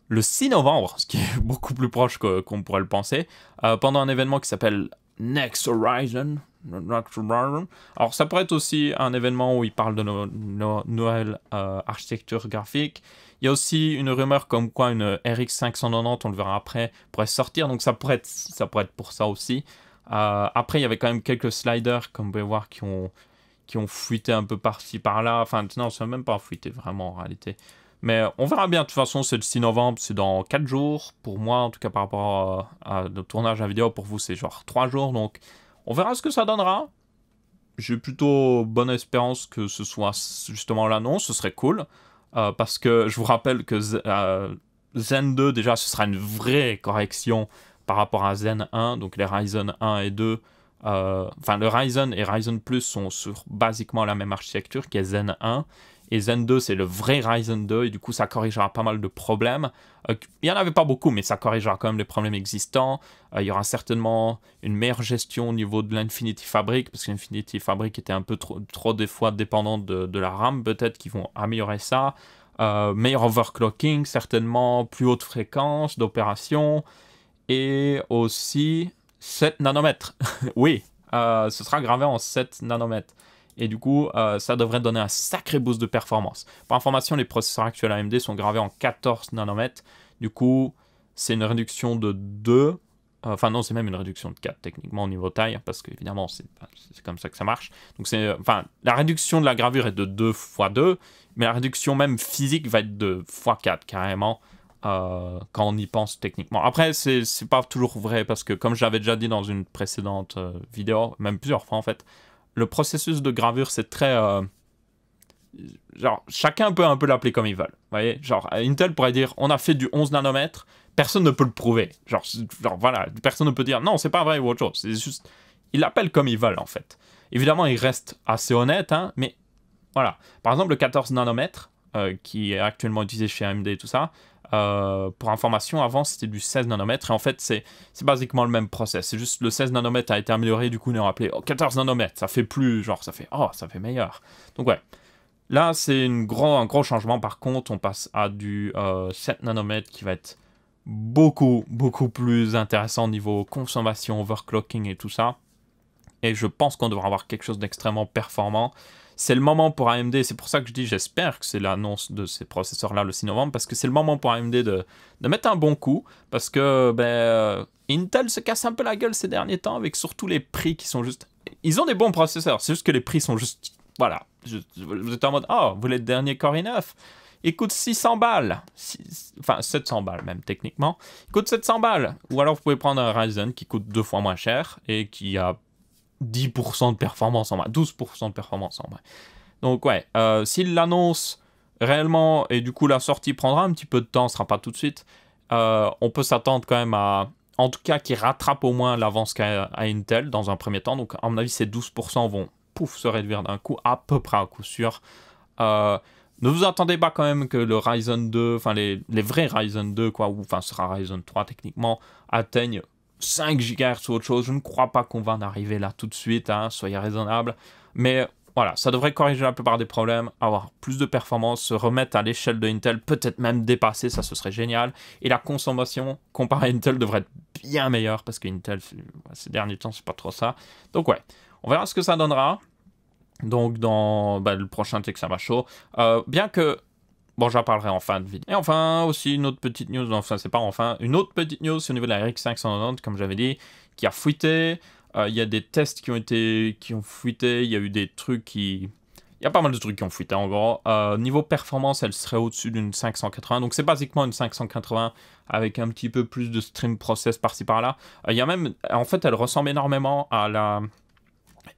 le 6 novembre, ce qui est beaucoup plus proche qu'on pourrait le penser, euh, pendant un événement qui s'appelle Next Horizon, alors ça pourrait être aussi un événement où il parle de nos euh, architecture graphique. Il y a aussi une rumeur comme quoi une RX 590, on le verra après, pourrait sortir. Donc ça pourrait être, ça pourrait être pour ça aussi. Euh, après, il y avait quand même quelques sliders, comme vous pouvez voir, qui ont, qui ont fuité un peu par-ci, par-là. Enfin, non, ça même pas fuité vraiment en réalité. Mais on verra bien, de toute façon, c'est le 6 novembre, c'est dans 4 jours. Pour moi, en tout cas, par rapport à, nos tournage à la vidéo, pour vous, c'est genre 3 jours. Donc, on verra ce que ça donnera. J'ai plutôt bonne espérance que ce soit justement l'annonce, ce serait cool. Euh, parce que je vous rappelle que euh, Zen 2, déjà, ce sera une vraie correction par rapport à Zen 1. Donc les Ryzen 1 et 2, euh, enfin le Ryzen et Ryzen Plus sont sur basiquement la même architecture qu'est Zen 1. Et Zen 2, c'est le vrai Ryzen 2, et du coup, ça corrigera pas mal de problèmes. Euh, il n'y en avait pas beaucoup, mais ça corrigera quand même les problèmes existants. Euh, il y aura certainement une meilleure gestion au niveau de l'Infinity Fabric, parce que l'Infinity Fabric était un peu trop, trop des fois dépendante de, la RAM, peut-être qu'ils vont améliorer ça. Euh, meilleur overclocking, certainement plus haute fréquence d'opération, et aussi 7 nanomètres. oui, ce sera gravé en 7 nanomètres. Et du coup, euh, ça devrait donner un sacré boost de performance. Par information, les processeurs actuels AMD sont gravés en 14 nanomètres. Du coup, c'est une réduction de 2. Euh, enfin non, c'est même une réduction de 4 techniquement au niveau taille, parce qu'évidemment c'est comme ça que ça marche. Donc c'est, euh, enfin, la réduction de la gravure est de 2 x 2, mais la réduction même physique va être de x 4 carrément. quand on y pense techniquement. Après, c'est pas toujours vrai parce que, comme j'avais déjà dit dans une précédente vidéo, même plusieurs fois en fait, le processus de gravure, c'est très... Euh, genre, chacun peut un peu l'appeler comme il veut, Vous voyez Genre, Intel pourrait dire, on a fait du 11 nanomètres, personne ne peut le prouver. Genre, genre voilà, personne ne peut dire, non, c'est pas vrai ou autre chose. C'est juste... Ils l'appellent comme ils veulent, en fait. Évidemment, ils restent assez honnêtes, hein, mais voilà. Par exemple, le 14 nanomètres, euh, qui est actuellement utilisé chez AMD et tout ça, euh, pour information, avant c'était du 16 nanomètres et en fait c'est basiquement le même process. C'est juste le 16 nanomètres a été amélioré, du coup on est rappelé oh, 14 nanomètres, ça fait plus, genre ça fait oh, ça fait meilleur. Donc ouais. Là c'est grand un gros changement par contre, on passe à du 7 euh, nanomètres qui va être beaucoup, beaucoup plus intéressant niveau consommation, overclocking et tout ça. Et je pense qu'on devra avoir quelque chose d'extrêmement performant c'est le moment pour AMD, c'est pour ça que je dis j'espère que c'est l'annonce de ces processeurs-là le 6 novembre, parce que c'est le moment pour AMD de, mettre un bon coup, parce que ben, euh, Intel se casse un peu la gueule ces derniers temps avec surtout les prix qui sont juste... Ils ont des bons processeurs, c'est juste que les prix sont juste... Voilà, vous êtes en mode, oh, vous voulez le dernier Core i9 il coûte 600 balles, enfin 700 balles même techniquement, il coûte 700 balles. Ou alors vous pouvez prendre un Ryzen qui coûte deux fois moins cher et qui a 10% de performance en vrai, 12% de performance en vrai. Donc ouais, euh, s'il l'annonce réellement et du coup la sortie prendra un petit peu de temps, ce sera pas tout de suite, euh, on peut s'attendre quand même à, en tout cas, qu'il rattrape au moins l'avance qu'a Intel dans un premier temps. Donc à mon avis, ces 12% vont pouf se réduire d'un coup, à peu près à coup sûr. Euh, ne vous attendez pas quand même que le Ryzen 2, enfin les, les, vrais Ryzen 2, quoi, ou enfin ce sera Ryzen 3 techniquement, atteignent 5 GHz ou autre chose. Je ne crois pas qu'on va en arriver là tout de suite, hein, soyez raisonnable. Mais voilà, ça devrait corriger la plupart des problèmes, avoir plus de performance, se remettre à l'échelle de Intel, peut-être même dépasser, ça ce serait génial. Et la consommation comparée à Intel devrait être bien meilleure parce que Intel, ces derniers temps, c'est pas trop ça. Donc ouais, on verra ce que ça donnera. Donc dans bah, le prochain Texamacho. Euh, bien que Bon, j'en parlerai en fin de vidéo. Et enfin, aussi une autre petite news, enfin c'est pas enfin, une autre petite news, au niveau de la RX590, comme j'avais dit, qui a fuité. Euh, il y a des tests qui ont été, qui ont fuité, il y a eu des trucs qui... Il y a pas mal de trucs qui ont fuité en gros. Euh, niveau performance, elle serait au-dessus d'une 580. Donc c'est basiquement une 580 avec un petit peu plus de stream process par-ci par-là. Euh, il y a même, en fait, elle ressemble énormément à la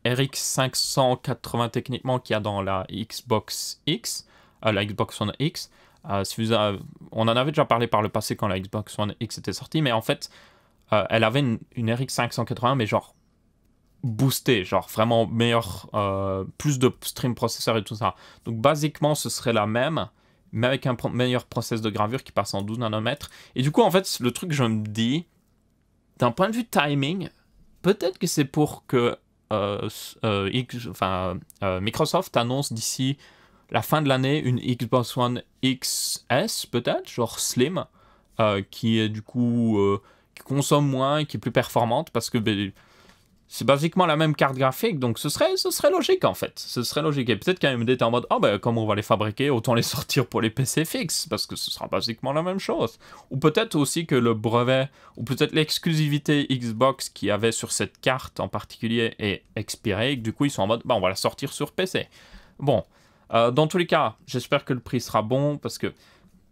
RX 580 techniquement qu'il y a dans la Xbox X la Xbox One X. Euh, on en avait déjà parlé par le passé quand la Xbox One X était sortie, mais en fait, euh, elle avait une, RX 580, mais genre boostée, genre vraiment meilleur, euh, plus de stream processeur et tout ça. Donc, basiquement, ce serait la même, mais avec un meilleur process de gravure qui passe en 12 nanomètres. Et du coup, en fait, le truc, que je me dis, d'un point de vue timing, peut-être que c'est pour que Microsoft annonce d'ici la fin de l'année une Xbox One XS peut-être, genre slim, euh, qui est du coup euh, qui consomme moins, qui est plus performante parce que ben, c'est basiquement la même carte graphique, donc ce serait, ce serait logique en fait. Ce serait logique. Et peut-être qu'AMD était en mode, oh ben comme on va les fabriquer, autant les sortir pour les PC fixes, parce que ce sera basiquement la même chose. Ou peut-être aussi que le brevet, ou peut-être l'exclusivité Xbox qu'il y avait sur cette carte en particulier est expirée, et que du coup ils sont en mode, bah on va la sortir sur PC. Bon, euh, dans tous les cas, j'espère que le prix sera bon parce que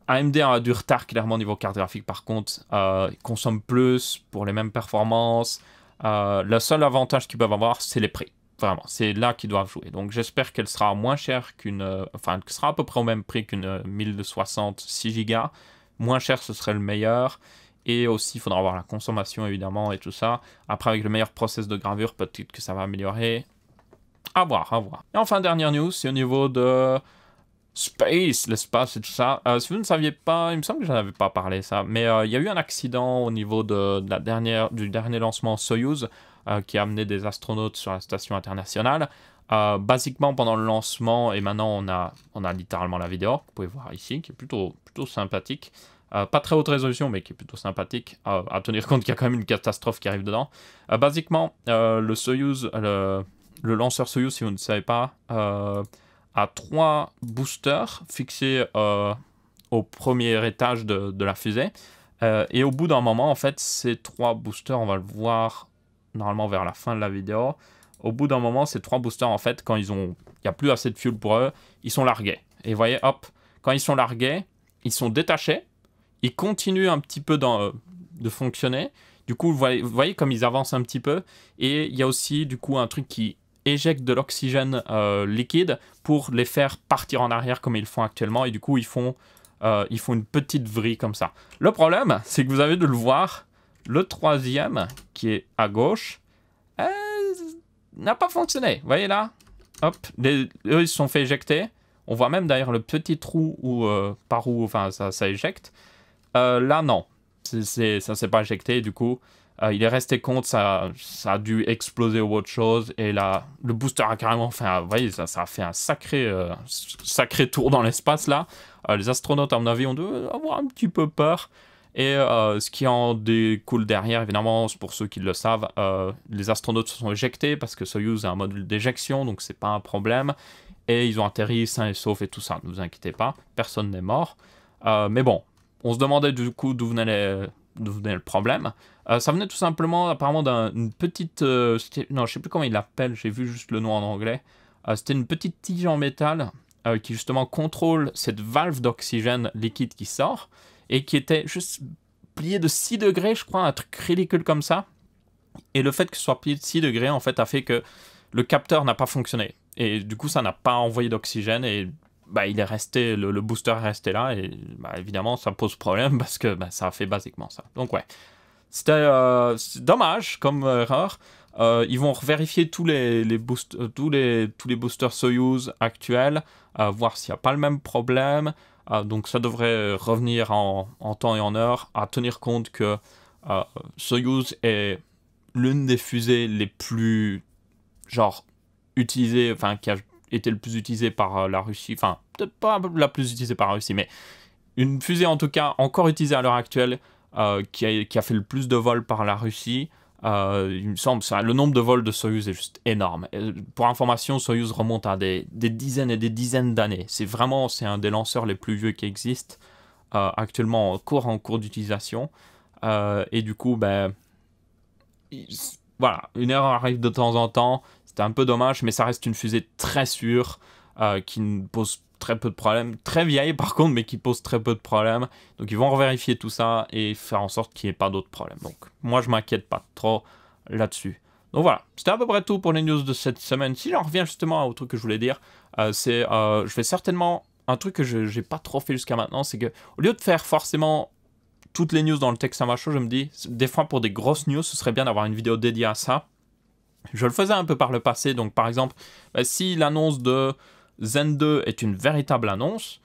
AMD a du retard clairement au niveau carte graphique par contre. Euh, ils consomment plus pour les mêmes performances. Euh, le seul avantage qu'ils peuvent avoir, c'est les prix. Vraiment, c'est là qu'ils doivent jouer. Donc j'espère qu'elle sera moins chère qu'une... Enfin, qu'elle sera à peu près au même prix qu'une 1060 6 Go. Moins cher ce serait le meilleur. Et aussi, il faudra voir la consommation évidemment et tout ça. Après, avec le meilleur process de gravure, peut-être que ça va améliorer. À voir, à voir. Et enfin, dernière news, c'est au niveau de space, l'espace et tout ça. Euh, si vous ne saviez pas, il me semble que je n'avais pas parlé ça, mais euh, il y a eu un accident au niveau de, la dernière, du dernier lancement Soyuz euh, qui a amené des astronautes sur la station internationale. basiquement pendant le lancement et maintenant on a, on a littéralement la vidéo que vous pouvez voir ici qui est plutôt, plutôt sympathique. pas très haute résolution mais qui est plutôt sympathique à tenir compte qu'il y a quand même une catastrophe qui arrive dedans. basiquement le Soyuz, le, le lanceur Soyuz, si vous ne savez pas, euh, a trois boosters fixés euh, au premier étage de, la fusée. Euh, et au bout d'un moment, en fait, ces trois boosters, on va le voir normalement vers la fin de la vidéo. Au bout d'un moment, ces trois boosters, en fait, quand ils ont, il n'y a plus assez de fuel pour eux, ils sont largués. Et vous voyez, hop, quand ils sont largués, ils sont détachés, ils continuent un petit peu de fonctionner. Du coup, vous vous voyez, comme ils avancent un petit peu. Et il y a aussi, du coup, un truc qui éjectent de l'oxygène euh, liquide pour les faire partir en arrière comme ils font actuellement et du coup ils font, euh, ils font une petite vrille comme ça. Le problème, c'est que vous avez de le voir, le troisième qui est à gauche euh, n'a pas fonctionné. voyez là Hop, eux ils se sont fait éjecter. On voit même derrière le petit trou où, par où enfin, ça, ça éjecte. là non, ça s'est pas éjecté du coup euh, il est resté compte, ça, ça a dû exploser ou autre chose. Et là, le booster a carrément fait un, voyez, ça, a fait un sacré, euh, sacré tour dans l'espace là. Euh, les astronautes, à mon avis, ont dû avoir un petit peu peur. Et ce qui en découle derrière, évidemment, pour ceux qui le savent, les astronautes se sont éjectés parce que Soyuz a un module d'éjection, donc c'est pas un problème. Et ils ont atterri sains et saufs et tout ça, ne vous inquiétez pas, personne n'est mort. mais bon, on se demandait du coup d'où venaient les, d'où le problème. Euh, ça venait tout simplement apparemment d'une petite... Euh, non, je sais plus comment il l'appelle, j'ai vu juste le nom en anglais. Euh, c'était une petite tige en métal qui justement contrôle cette valve d'oxygène liquide qui sort et qui était juste pliée de 6 degrés, je crois, un truc ridicule comme ça. Et le fait que ce soit plié de 6 degrés, en fait, a fait que le capteur n'a pas fonctionné. Et du coup, ça n'a pas envoyé d'oxygène et bah, il est resté, le, booster est resté là, et bah, évidemment, ça pose problème parce que bah, ça fait basiquement ça. Donc, ouais. C'était euh, dommage comme euh, erreur. Euh, ils vont vérifier tous les, les tous les, tous les boosters Soyuz actuels, à voir s'il n'y a pas le même problème. donc, ça devrait revenir en, en, temps et en heure, à tenir compte que Soyuz est l'une des fusées les plus, genre, utilisées, enfin, qui était le plus utilisé par euh, la Russie, enfin peut-être pas la plus utilisée par la Russie, mais une fusée en tout cas encore utilisée à l'heure actuelle euh, qui, a, fait le plus de vols par la Russie. Euh, il me semble, ça, le nombre de vols de Soyuz est juste énorme. pour information, Soyuz remonte à des, dizaines et des dizaines d'années. C'est vraiment, c'est un des lanceurs les plus vieux qui existent, actuellement en cours d'utilisation. et du coup, ben, voilà, une erreur arrive de temps en temps. C'était un peu dommage, mais ça reste une fusée très sûre euh, qui pose très peu de problèmes. Très vieille par contre, mais qui pose très peu de problèmes. Donc ils vont revérifier tout ça et faire en sorte qu'il n'y ait pas d'autres problèmes. Donc moi je m'inquiète pas trop là-dessus. Donc voilà, c'était à peu près tout pour les news de cette semaine. Si j'en reviens justement au truc que je voulais dire, euh, c'est euh, je vais certainement un truc que je n'ai pas trop fait jusqu'à maintenant, c'est que au lieu de faire forcément toutes les news dans le texte à ma je me dis des fois pour des grosses news, ce serait bien d'avoir une vidéo dédiée à ça. Je le faisais un peu par le passé, donc par exemple, bah, si l'annonce de Zen 2 est une véritable annonce,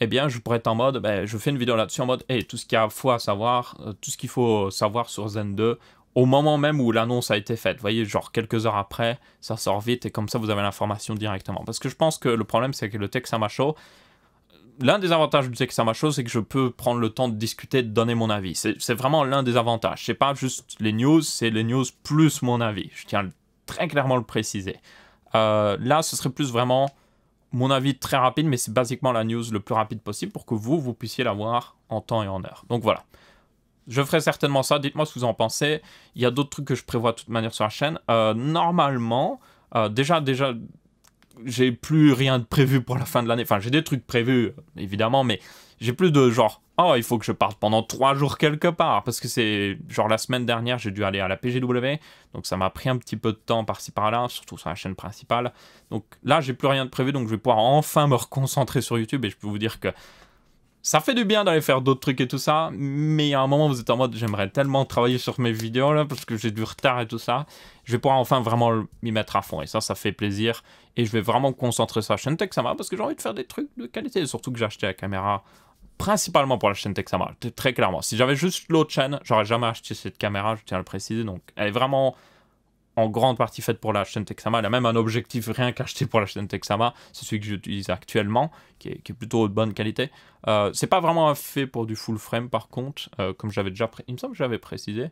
eh bien, je pourrais être en mode, bah, je fais une vidéo là-dessus en mode, eh, tout ce qu'il faut savoir, euh, tout ce qu'il faut savoir sur Zen 2 au moment même où l'annonce a été faite. Vous voyez, genre quelques heures après, ça sort vite et comme ça vous avez l'information directement. Parce que je pense que le problème c'est que le texte chaud l'un des avantages du que c'est ma chose, c'est que je peux prendre le temps de discuter, de donner mon avis. C'est vraiment l'un des avantages. C'est pas juste les news, c'est les news plus mon avis. Je tiens très clairement à le préciser. Euh, là, ce serait plus vraiment mon avis très rapide, mais c'est basiquement la news le plus rapide possible pour que vous, vous puissiez la voir en temps et en heure. Donc voilà. Je ferai certainement ça. Dites-moi ce que vous en pensez. Il y a d'autres trucs que je prévois de toute manière sur la chaîne. Euh, normalement, euh, déjà, déjà, j'ai plus rien de prévu pour la fin de l'année. Enfin, j'ai des trucs prévus, évidemment, mais j'ai plus de genre, oh, il faut que je parte pendant trois jours quelque part. Parce que c'est, genre, la semaine dernière, j'ai dû aller à la PGW. Donc, ça m'a pris un petit peu de temps par-ci par-là, surtout sur la chaîne principale. Donc, là, j'ai plus rien de prévu. Donc, je vais pouvoir enfin me reconcentrer sur YouTube. Et je peux vous dire que ça fait du bien d'aller faire d'autres trucs et tout ça, mais il y a un moment vous êtes en mode j'aimerais tellement travailler sur mes vidéos là parce que j'ai du retard et tout ça. Je vais pouvoir enfin vraiment m'y mettre à fond et ça, ça fait plaisir. Et je vais vraiment concentrer sur la chaîne Texama parce que j'ai envie de faire des trucs de qualité, surtout que j'ai acheté la caméra principalement pour la chaîne Texama, très clairement. Si j'avais juste l'autre chaîne, j'aurais jamais acheté cette caméra, je tiens à le préciser. Donc elle est vraiment en grande partie faite pour la chaîne Texama. elle a même un objectif rien qu'acheté pour la chaîne Texama. C'est celui que j'utilise actuellement, qui est, plutôt de bonne qualité. Euh, c'est pas vraiment fait pour du full frame par contre, euh, comme j'avais déjà... Il me semble que j'avais précisé.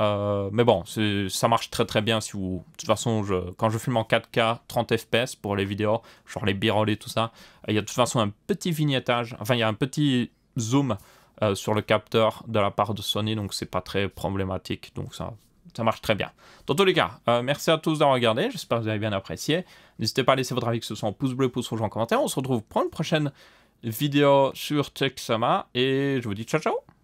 Euh, mais bon, ça marche très très bien si vous... De toute façon, quand je filme en 4K, 30 fps pour les vidéos, genre les b et tout ça, il y a de toute façon un petit vignettage, enfin il y a un petit zoom euh, sur le capteur de la part de Sony, donc c'est pas très problématique, donc ça ça marche très bien. Dans tous les cas, euh, merci à tous d'avoir regardé, j'espère que vous avez bien apprécié. N'hésitez pas à laisser votre avis, que ce soit en pouce bleu, pouce rouge en commentaire. On se retrouve pour une prochaine vidéo sur TechSama. et je vous dis ciao ciao